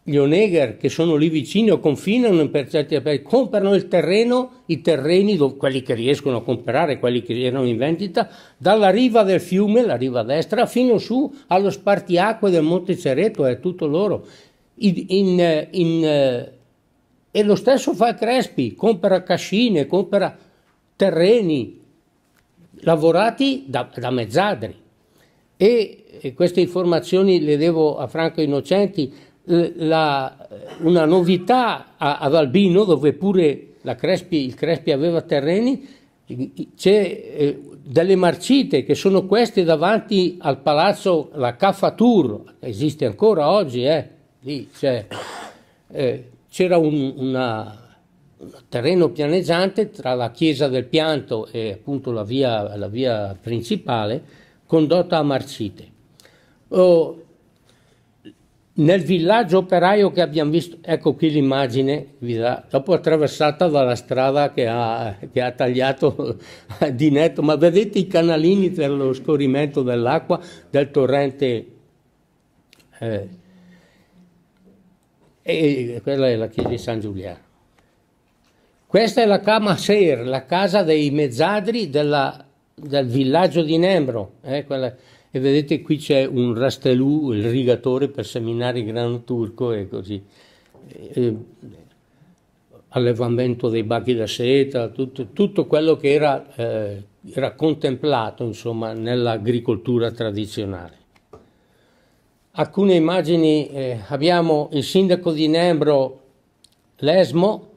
gli Oneger che sono lì vicino, confinano per certi aspetti, comprano il terreno, i terreni, quelli che riescono a comprare, quelli che erano in vendita, dalla riva del fiume, la riva destra, fino su allo spartiacque del Monte Cereto, è tutto loro. In, in, in, eh, e lo stesso fa Crespi, compra cascine, compra terreni, lavorati da, da mezzadri e, queste informazioni le devo a Franco Innocenti, la, una novità a, a Valbino dove pure Crespi, il Crespi aveva terreni, c'è eh, delle marcite che sono queste davanti al palazzo, la Caffatur, esiste ancora oggi, eh, lì eh, c'era un, una, terreno pianeggiante tra la chiesa del Pianto e appunto la via, la via principale, condotta a Marcite. Oh, nel villaggio operaio che abbiamo visto, ecco qui l'immagine, dopo attraversata dalla strada che ha, che ha tagliato di netto, ma vedete i canalini per lo scorrimento dell'acqua del torrente. Eh, e quella è la chiesa di San Giuliano. Questa è la Kama Ser, la casa dei mezzadri della, del villaggio di Nembro. Eh, e vedete qui c'è un rastelù, il rigatore per seminare il grano turco e così. E, eh, eh, allevamento dei bachi da seta, tutto, tutto quello che era, eh, era contemplato insomma, nell'agricoltura tradizionale. Alcune immagini, eh, abbiamo il sindaco di Nembro, Lesmo,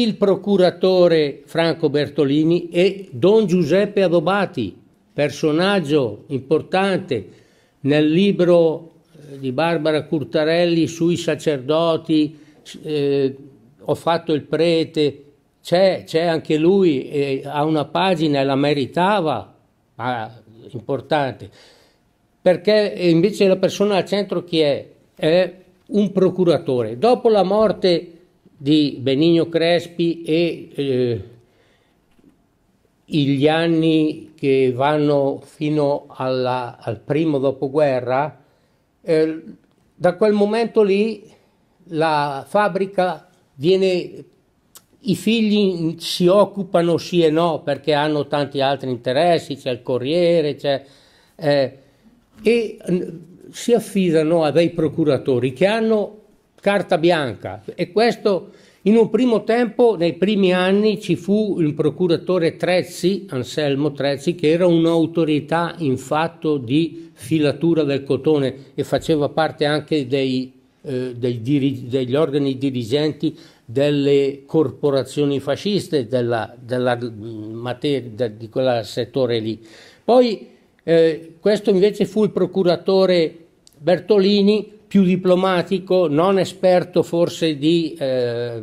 il procuratore Franco Bertolini e Don Giuseppe Adobati, personaggio importante nel libro eh, di Barbara Curtarelli sui sacerdoti, eh, ho fatto il prete, c'è, c'è anche lui, eh, ha una pagina e la meritava, ah, importante, perché invece la persona al centro chi è? È un procuratore. Dopo la morte di Benigno Crespi e eh, gli anni che vanno fino alla, al primo dopoguerra, eh, da quel momento lì la fabbrica viene i figli si occupano sì e no perché hanno tanti altri interessi, c'è il corriere, c'è, eh, e si affidano a dei procuratori che hanno carta bianca e questo in un primo tempo, nei primi anni, ci fu il procuratore Trezzi, Anselmo Trezzi, che era un'autorità in fatto di filatura del cotone e faceva parte anche dei, eh, dei degli organi dirigenti delle corporazioni fasciste della, della mm, materia, de, di quel settore lì. Poi eh, questo invece fu il procuratore Bertolini più diplomatico, non esperto forse di, eh,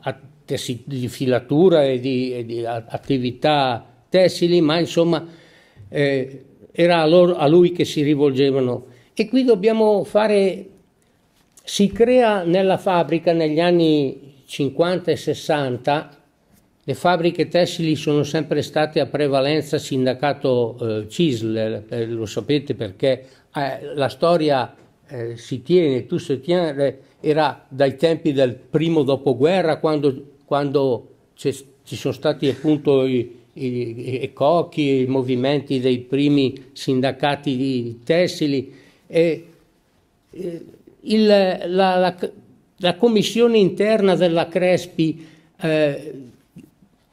attesi, di filatura e di, e di, attività tessili, ma insomma eh, era a, loro, a lui che si rivolgevano. E qui dobbiamo fare, si crea nella fabbrica negli anni 50 e 60, le fabbriche tessili sono sempre state a prevalenza sindacato eh, CISL, eh, lo sapete perché eh, la storia eh, si tiene, tu se tiene, eh, era dai tempi del primo dopoguerra quando, quando ci sono stati appunto i, i, i, cocchi, i movimenti dei primi sindacati di tessili. E, eh, il, la, la, la, commissione interna della Crespi eh,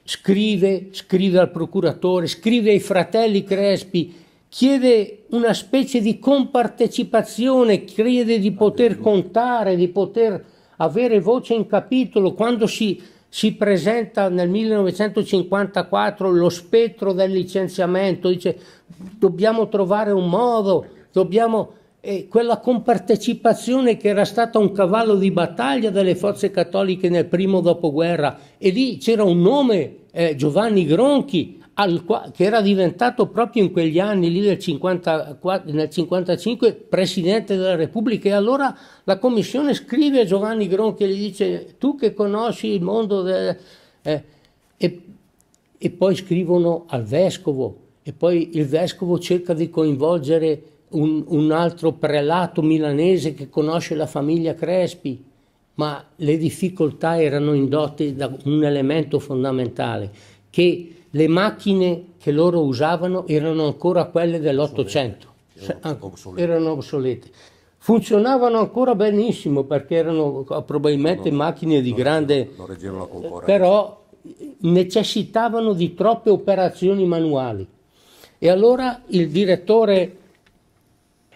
scrive, scrive al procuratore, scrive ai fratelli Crespi chiede una specie di compartecipazione, crede di ah, poter contare, di poter avere voce in capitolo. Quando si, si presenta nel 1954 lo spettro del licenziamento, dice dobbiamo trovare un modo, dobbiamo... E quella compartecipazione che era stata un cavallo di battaglia delle forze cattoliche nel primo dopoguerra e lì c'era un nome, eh, Giovanni Gronchi, al, che era diventato proprio in quegli anni lì del 54, nel 55 Presidente della Repubblica e allora la Commissione scrive a Giovanni Gronchi e gli dice tu che conosci il mondo del... Eh, e, e poi scrivono al Vescovo e poi il Vescovo cerca di coinvolgere un, un, altro prelato milanese che conosce la famiglia Crespi, ma le difficoltà erano indotte da un elemento fondamentale, che le macchine che loro usavano erano ancora quelle dell'Ottocento, erano, obsolete. Funzionavano ancora benissimo perché erano eh, probabilmente non, macchine di non, grande... Non reggevano la concorrenza. Però eh, necessitavano di troppe operazioni manuali. E allora il direttore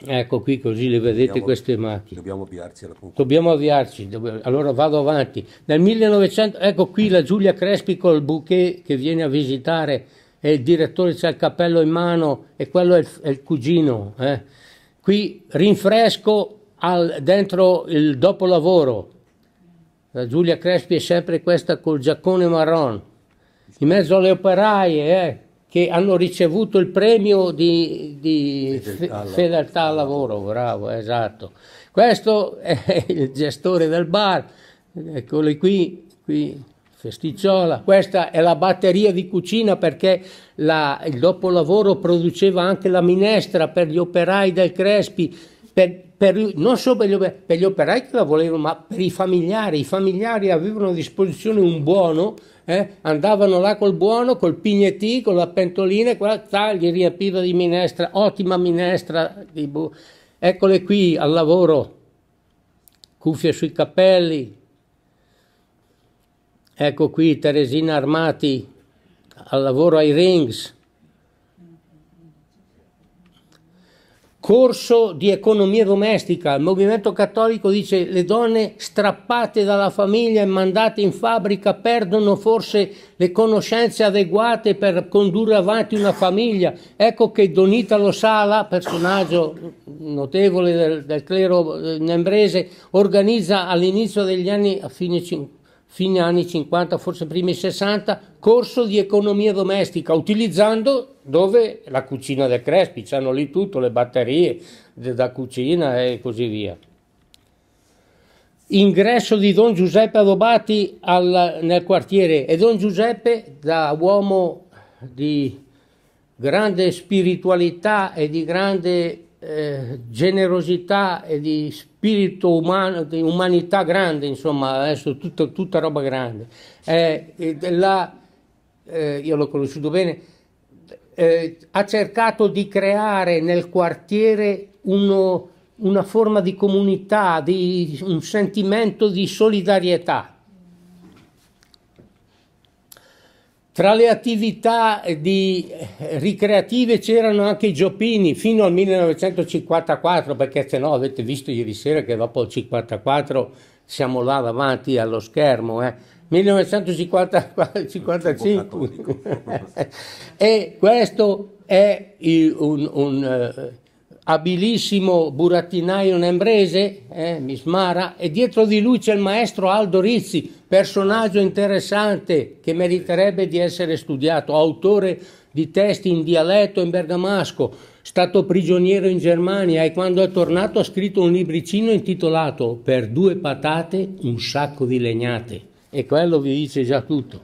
Ecco qui così le vedete dobbiamo, queste macchine. Dobbiamo avviarci alla punta. Dobbiamo avviarci, dobbiamo, allora vado avanti. Nel 1900, ecco qui la Giulia Crespi col bouquet che viene a visitare e il direttore c'è il cappello in mano e quello è il, è il cugino. Eh. Qui rinfresco al, dentro il dopolavoro. La Giulia Crespi è sempre questa col giaccone marrone. in mezzo alle operaie. Eh che hanno ricevuto il premio di, di fedeltà, al fedeltà lavoro, bravo, esatto. Questo è il gestore del bar, eccoli qui, qui festicciola. Questa è la batteria di cucina perché la, il dopolavoro produceva anche la minestra per gli operai del Crespi, per, per, non solo per gli, per gli, operai che la volevano, ma per i familiari. I familiari avevano a disposizione un buono, eh? andavano là col buono, col pignetì, con la pentolina, e quella, ta, gli riempiva di minestra, ottima minestra. Tipo. Eccole qui al lavoro, cuffie sui capelli. Ecco qui Teresina Armati al lavoro ai rings. corso di economia domestica, il movimento cattolico dice che le donne strappate dalla famiglia e mandate in fabbrica perdono forse le conoscenze adeguate per condurre avanti una famiglia. Ecco che Don Italo Sala, personaggio notevole del, del clero eh, nembrese, organizza all'inizio degli anni, a fine fine anni 50, forse primi 60, corso di economia domestica, utilizzando dove la cucina del Crespi, c'hanno lì tutto, le batterie da cucina e così via. Ingresso di Don Giuseppe Adobati al, nel quartiere e Don Giuseppe da uomo di grande spiritualità e di grande eh, generosità e di spirito umano, di umanità grande, insomma, adesso tutta, tutta roba grande. Eh, la, eh, io l'ho conosciuto bene, eh, ha cercato di creare nel quartiere uno, una forma di comunità, di, un sentimento di solidarietà. Tra le attività eh, di, eh, ricreative c'erano anche i Giopini fino al 1954, perché se no avete visto ieri sera che dopo il 1954 siamo là davanti allo schermo. Eh 1955. e questo è un, un uh, abilissimo burattinaio nembrese, eh, Mismara, e dietro di lui c'è il maestro Aldo Rizzi, personaggio interessante che meriterebbe di essere studiato, autore di testi in dialetto in bergamasco, stato prigioniero in Germania e quando è tornato ha scritto un libricino intitolato Per due patate un sacco di legnate e quello vi dice già tutto.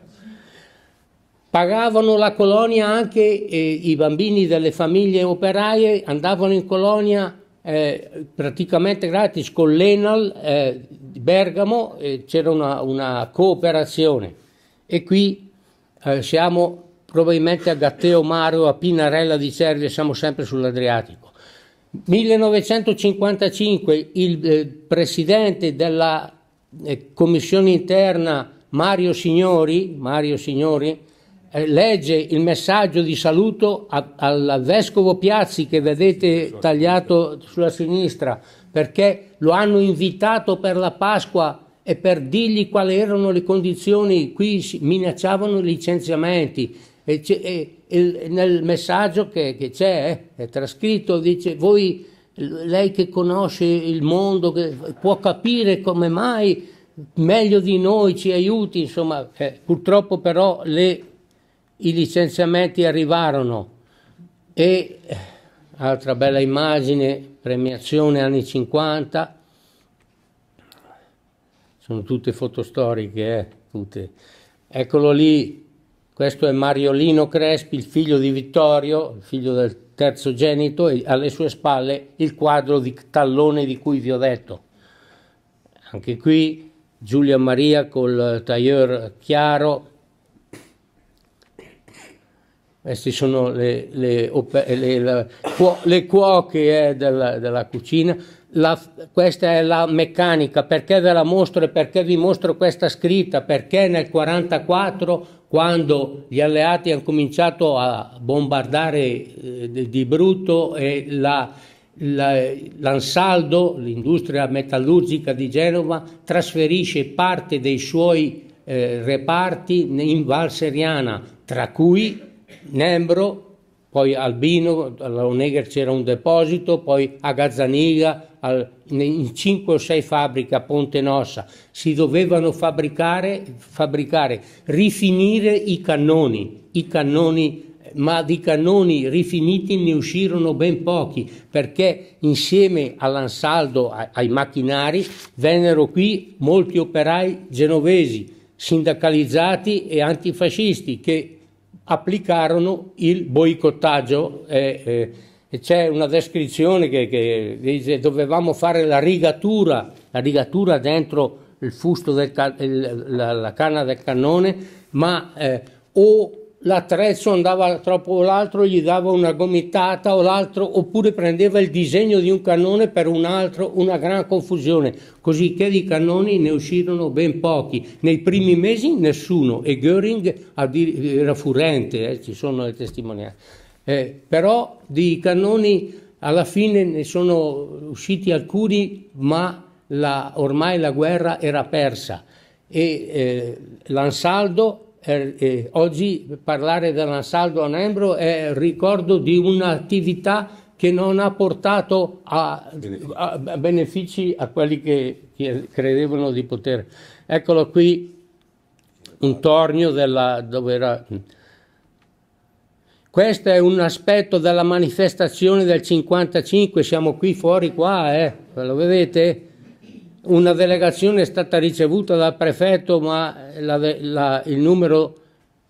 Pagavano la colonia anche eh, i bambini delle famiglie operaie, andavano in colonia eh, praticamente gratis con l'Enal eh, di Bergamo, c'era una, una, cooperazione e qui eh, siamo probabilmente a Gatteo Mario, a Pinarella di Cervia, siamo sempre sull'Adriatico. 1955 il eh, presidente della eh, commissione interna Mario Signori, Mario Signori eh, legge il messaggio di saluto a, al vescovo Piazzi che vedete tagliato sulla sinistra perché lo hanno invitato per la Pasqua e per dirgli quali erano le condizioni, qui minacciavano i licenziamenti. E, e, e nel messaggio che, che c'è, eh, è trascritto, dice, voi lei che conosce il mondo, che può capire come mai meglio di noi ci aiuti, insomma, eh, purtroppo però le, i licenziamenti arrivarono e eh, altra bella immagine, premiazione anni 50, sono tutte fotostoriche, eh, tutte. Eccolo lì, questo è Mariolino Crespi, il figlio di Vittorio, il figlio del terzogenito e alle sue spalle il quadro di tallone di cui vi ho detto. Anche qui Giulia Maria col tailleur chiaro. Queste sono le, le, le, le, le cuoche eh, della, della, cucina. La, questa è la meccanica. Perché ve la mostro e perché vi mostro questa scritta? Perché nel 1944 quando gli alleati hanno cominciato a bombardare eh, di brutto e la, la, l'Ansaldo, l'industria metallurgica di Genova, trasferisce parte dei suoi eh, reparti in Val Seriana, tra cui Nembro poi Albino, Bino, all'Onega c'era un deposito, poi a Gazzaniga, al, in 5 o 6 fabbriche a Ponte Nossa si dovevano fabbricare, fabbricare, rifinire i cannoni, i cannoni ma di cannoni rifiniti ne uscirono ben pochi perché insieme all'ansaldo, ai macchinari, vennero qui molti operai genovesi, sindacalizzati e antifascisti che applicarono il boicottaggio. Eh, eh, c'è una descrizione che, che dice dovevamo fare la rigatura, la rigatura dentro il fusto, del, la, la, canna del cannone, ma eh, o l'attrezzo andava troppo l'altro gli dava una gomitata o l'altro oppure prendeva il disegno di un cannone per un altro una gran confusione così che di cannoni ne uscirono ben pochi nei primi mesi nessuno e Göring era furente eh, ci sono le testimonianze eh, però di cannoni alla fine ne sono usciti alcuni ma la, ormai la guerra era persa e eh, Lansaldo eh, eh, oggi parlare dell'Ansaldo a Nembro è il ricordo di un'attività che non ha portato a, a, benefici a quelli che, che, credevano di poter. Eccolo qui un tornio della, dove era. Mm. Questo è un aspetto della manifestazione del 55, siamo qui fuori qua, eh, lo vedete? una delegazione è stata ricevuta dal prefetto, ma la, la, il numero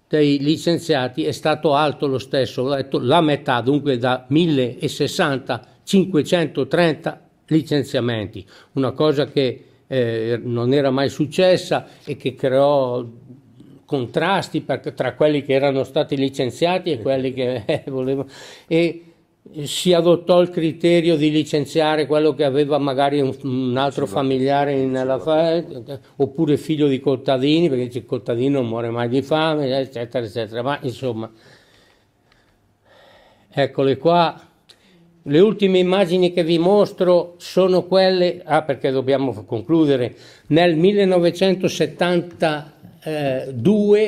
dei licenziati è stato alto lo stesso, la metà, dunque da 1060 530 licenziamenti, una cosa che eh, non era mai successa e che creò contrasti per, tra quelli che erano stati licenziati e quelli che eh, volevano. E, si adottò il criterio di licenziare quello che aveva magari un, un altro familiare in, alla, oppure figlio di contadini, perché il contadino non muore mai di fame, eccetera, eccetera. Ma insomma, eccole qua. Le ultime immagini che vi mostro sono quelle, ah perché dobbiamo concludere, nel 1972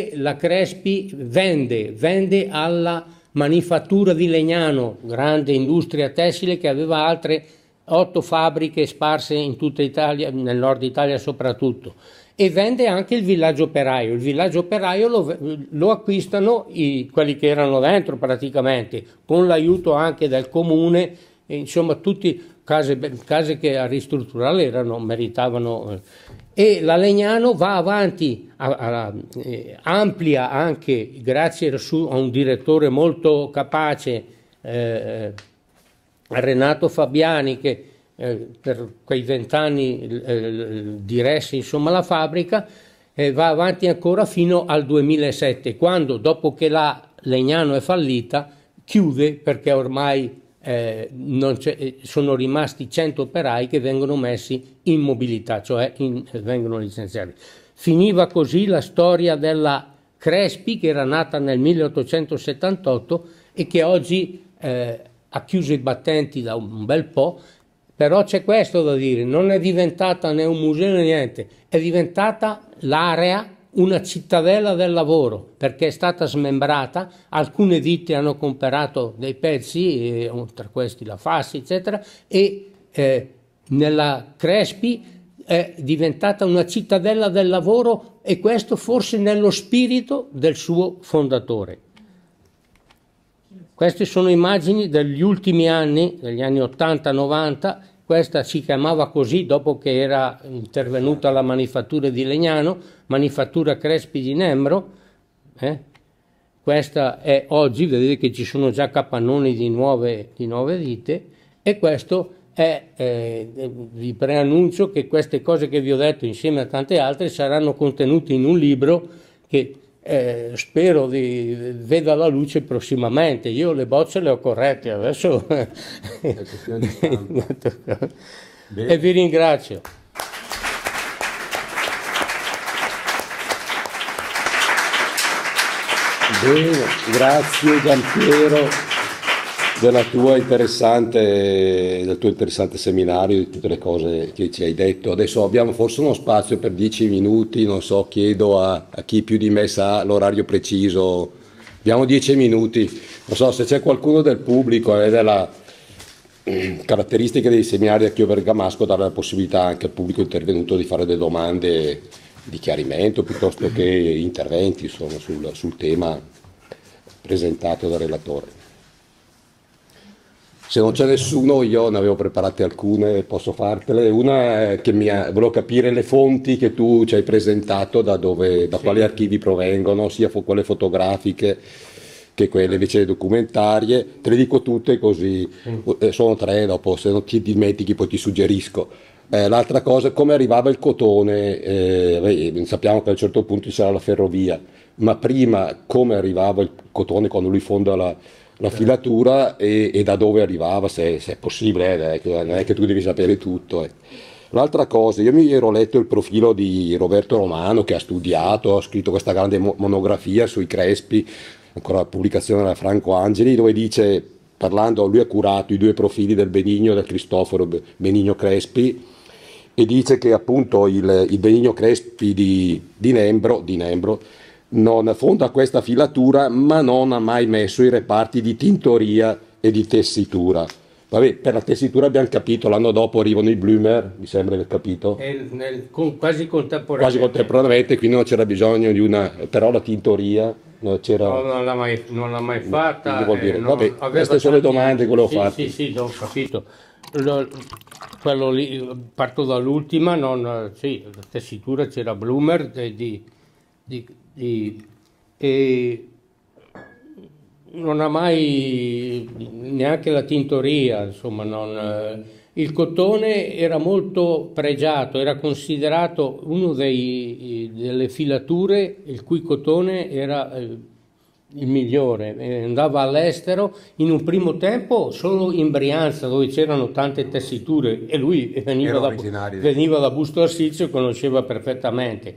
eh, la Crespi vende, vende alla manifattura di Legnano, grande industria tessile che aveva altre otto fabbriche sparse in tutta Italia, nel nord Italia soprattutto, e vende anche il villaggio operaio. Il villaggio operaio lo, lo acquistano i, quelli che erano dentro praticamente, con l'aiuto anche del comune, insomma tutti case, case che a ristrutturare erano, meritavano. Eh. E la Legnano va avanti, a, a, eh, amplia anche, grazie a un direttore molto capace, eh, eh, Renato Fabiani, che eh, per quei vent'anni eh, diresse insomma, la fabbrica, va avanti ancora fino al 2007, quando dopo che la Legnano è fallita, chiude perché ormai eh, eh, sono rimasti 100 operai che vengono messi in mobilità, cioè in, eh, vengono licenziati. Finiva così la storia della Crespi che era nata nel 1878 e che oggi eh, ha chiuso i battenti da un bel po', però c'è questo da dire, non è diventata né un museo né niente, è diventata l'area una cittadella del lavoro perché è stata smembrata, alcune ditte hanno comprato dei pezzi, e, tra questi la Fassi, eccetera, e eh, nella Crespi è diventata una cittadella del lavoro e questo forse nello spirito del suo fondatore. Queste sono immagini degli ultimi anni, degli anni 80-90, questa si chiamava così dopo che era intervenuta la manifattura di Legnano, manifattura Crespi di Nembro, eh? questa è oggi, vedete che ci sono già capannoni di nuove, di nuove vite e questo è, eh, vi preannuncio che queste cose che vi ho detto insieme a tante altre saranno contenute in un libro che eh, spero di veda la luce prossimamente. Io le bocce le ho corrette, adesso e vi ringrazio. Bene, grazie Giampiero della tua interessante, del tuo interessante seminario, di tutte le cose che ci hai detto. Adesso abbiamo forse uno spazio per dieci minuti, non so, chiedo a, a chi più di me sa l'orario preciso. Abbiamo dieci minuti, non so se c'è qualcuno del pubblico è eh, della mm, caratteristica dei seminari a Chio Bergamasco dare la possibilità anche al pubblico intervenuto di fare delle domande di chiarimento piuttosto che interventi insomma, sul, sul tema presentato dal relatore. Se non c'è nessuno, io ne avevo preparate alcune, posso fartele. Una è che mi ha, volevo capire le fonti che tu ci hai presentato, da, dove, da sì. quali archivi provengono, sia fo- quelle fotografiche che quelle invece documentarie. Te le dico tutte così, mm. Eh, sono tre dopo, se non ti dimentichi poi ti suggerisco. Eh, l'altra cosa, come arrivava il cotone, eh, eh sappiamo che a un certo punto c'era la ferrovia, ma prima come arrivava il cotone quando lui fonda la la filatura e, e da dove arrivava, se, se è possibile, eh, non è che tu devi sapere tutto. Eh. L'altra cosa, io mi ero letto il profilo di Roberto Romano che ha studiato, ha scritto questa grande monografia sui Crespi, ancora pubblicazione da Franco Angeli, dove dice, parlando, lui ha curato i due profili del Benigno e del Cristoforo Benigno Crespi e dice che appunto il, il Benigno Crespi di, di Nembro, di Nembro non affonda questa filatura ma non ha mai messo i reparti di tintoria e di tessitura. Vabbè, per la tessitura abbiamo capito, l'anno dopo arrivano i Bloomer, mi sembra di aver capito. Nel, con, quasi contemporaneamente. Quasi contemporaneamente, quindi non c'era bisogno di una... però la tintoria non c'era... No, non l'ha mai, non l'ha mai fatta. Vuol eh, dire. Eh, Vabbè, queste sono le domande che volevo sì, farti. Sì, sì, ho capito. Lo, quello lì, parto dall'ultima, non, sì, la tessitura c'era Bloomer eh, di, di e, e non ha mai neanche la tintoria, insomma, non, eh, il cotone era molto pregiato, era considerato una delle filature il cui cotone era eh, il migliore, eh, andava all'estero in un primo tempo solo in Brianza dove c'erano tante tessiture e lui veniva, da, veniva da Busto Arsizio e conosceva perfettamente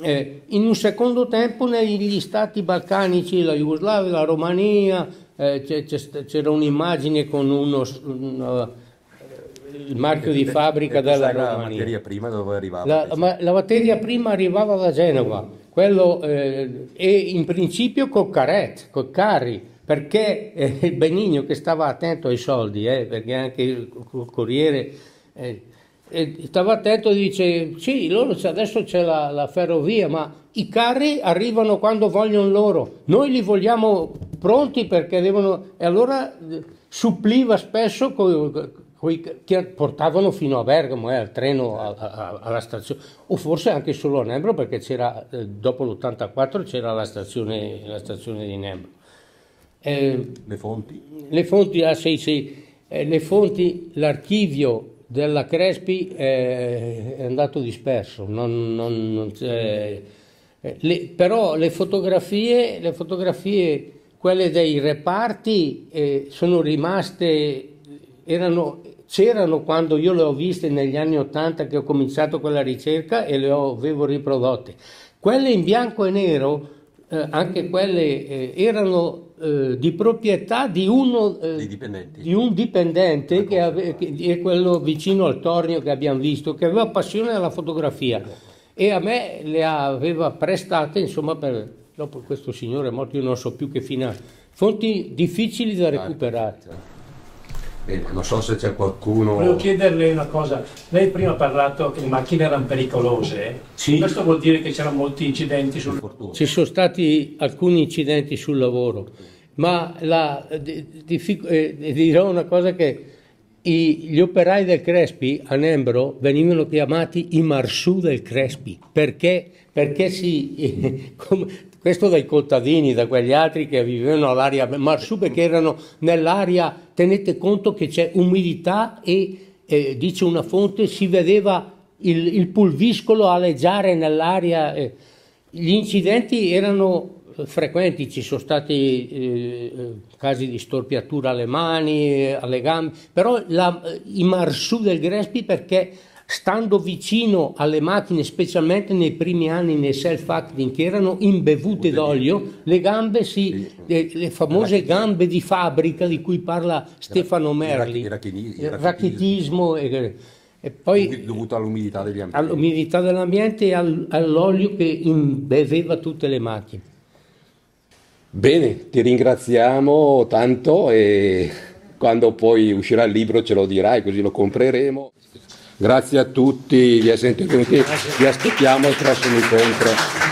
eh, in un secondo tempo negli stati balcanici, la Jugoslavia, la Romania, eh, c'era un'immagine con uno, uno eh, il marchio di fabbrica eh, della Romania. La materia prima dove arrivava? La, ma, la materia prima arrivava da Genova, quello, eh, e in principio con caret, col carri, perché eh, Benigno che stava attento ai soldi, eh, perché anche il Corriere... Eh, stava attento e dice sì, loro adesso c'è la, la, ferrovia, ma i carri arrivano quando vogliono loro, noi li vogliamo pronti perché devono... E allora eh, suppliva spesso con che portavano fino a Bergamo, eh, al treno, a, a, alla stazione, o forse anche solo a Nembro perché c'era, eh, dopo l'84 c'era la stazione, la stazione di Nembro. Eh, le fonti? Le fonti, ah, sì, sì. Eh, le fonti, l'archivio della Crespi è, eh, è andato disperso, non, non, non eh, le, però le fotografie, le fotografie, quelle dei reparti, eh, sono rimaste, c'erano quando io le ho viste negli anni Ottanta che ho cominciato quella ricerca e le ho, avevo riprodotte. Quelle in bianco e nero eh, anche quelle eh, erano eh, di proprietà di uno eh, di un dipendente che, ave, che, è quello vicino al tornio che abbiamo visto, che aveva passione alla fotografia e a me le aveva prestate, insomma, per, dopo questo signore è morto io non so più che fine. Fonti difficili da recuperare. Certo eh, non so se c'è qualcuno... Volevo chiederle una cosa, lei prima ha parlato che le macchine erano pericolose, sì. questo vuol dire che c'erano molti incidenti sul lavoro? Ci sono stati alcuni incidenti sul lavoro, ma la, di, di, eh, dirò una cosa che i, gli operai del Crespi a Nembro venivano chiamati i Marsù del Crespi perché, perché si, eh, come, questo dai contadini, da quegli altri che vivevano all'aria, Marsù perché erano nell'aria, tenete conto che c'è umidità e eh, dice una fonte, si vedeva il, il pulviscolo aleggiare nell'aria. Eh. Gli incidenti erano frequenti, ci sono stati eh, eh casi di storpiatura alle mani, eh, alle gambe, però la, i marsù del Grespi perché stando vicino alle macchine, specialmente nei primi anni nei self-acting che erano imbevute d'olio, le gambe si, le, le famose gambe di fabbrica di cui parla Stefano Merli, il, racchini, il racchetismo e, e poi, dovuto all'umidità dell'ambiente, all'umidità dell'ambiente e all, all'olio che imbeveva tutte le macchine. Bene, ti ringraziamo tanto e quando poi uscirà il libro ce lo dirai così lo compreremo. Grazie a tutti, vi, vi aspettiamo al prossimo incontro.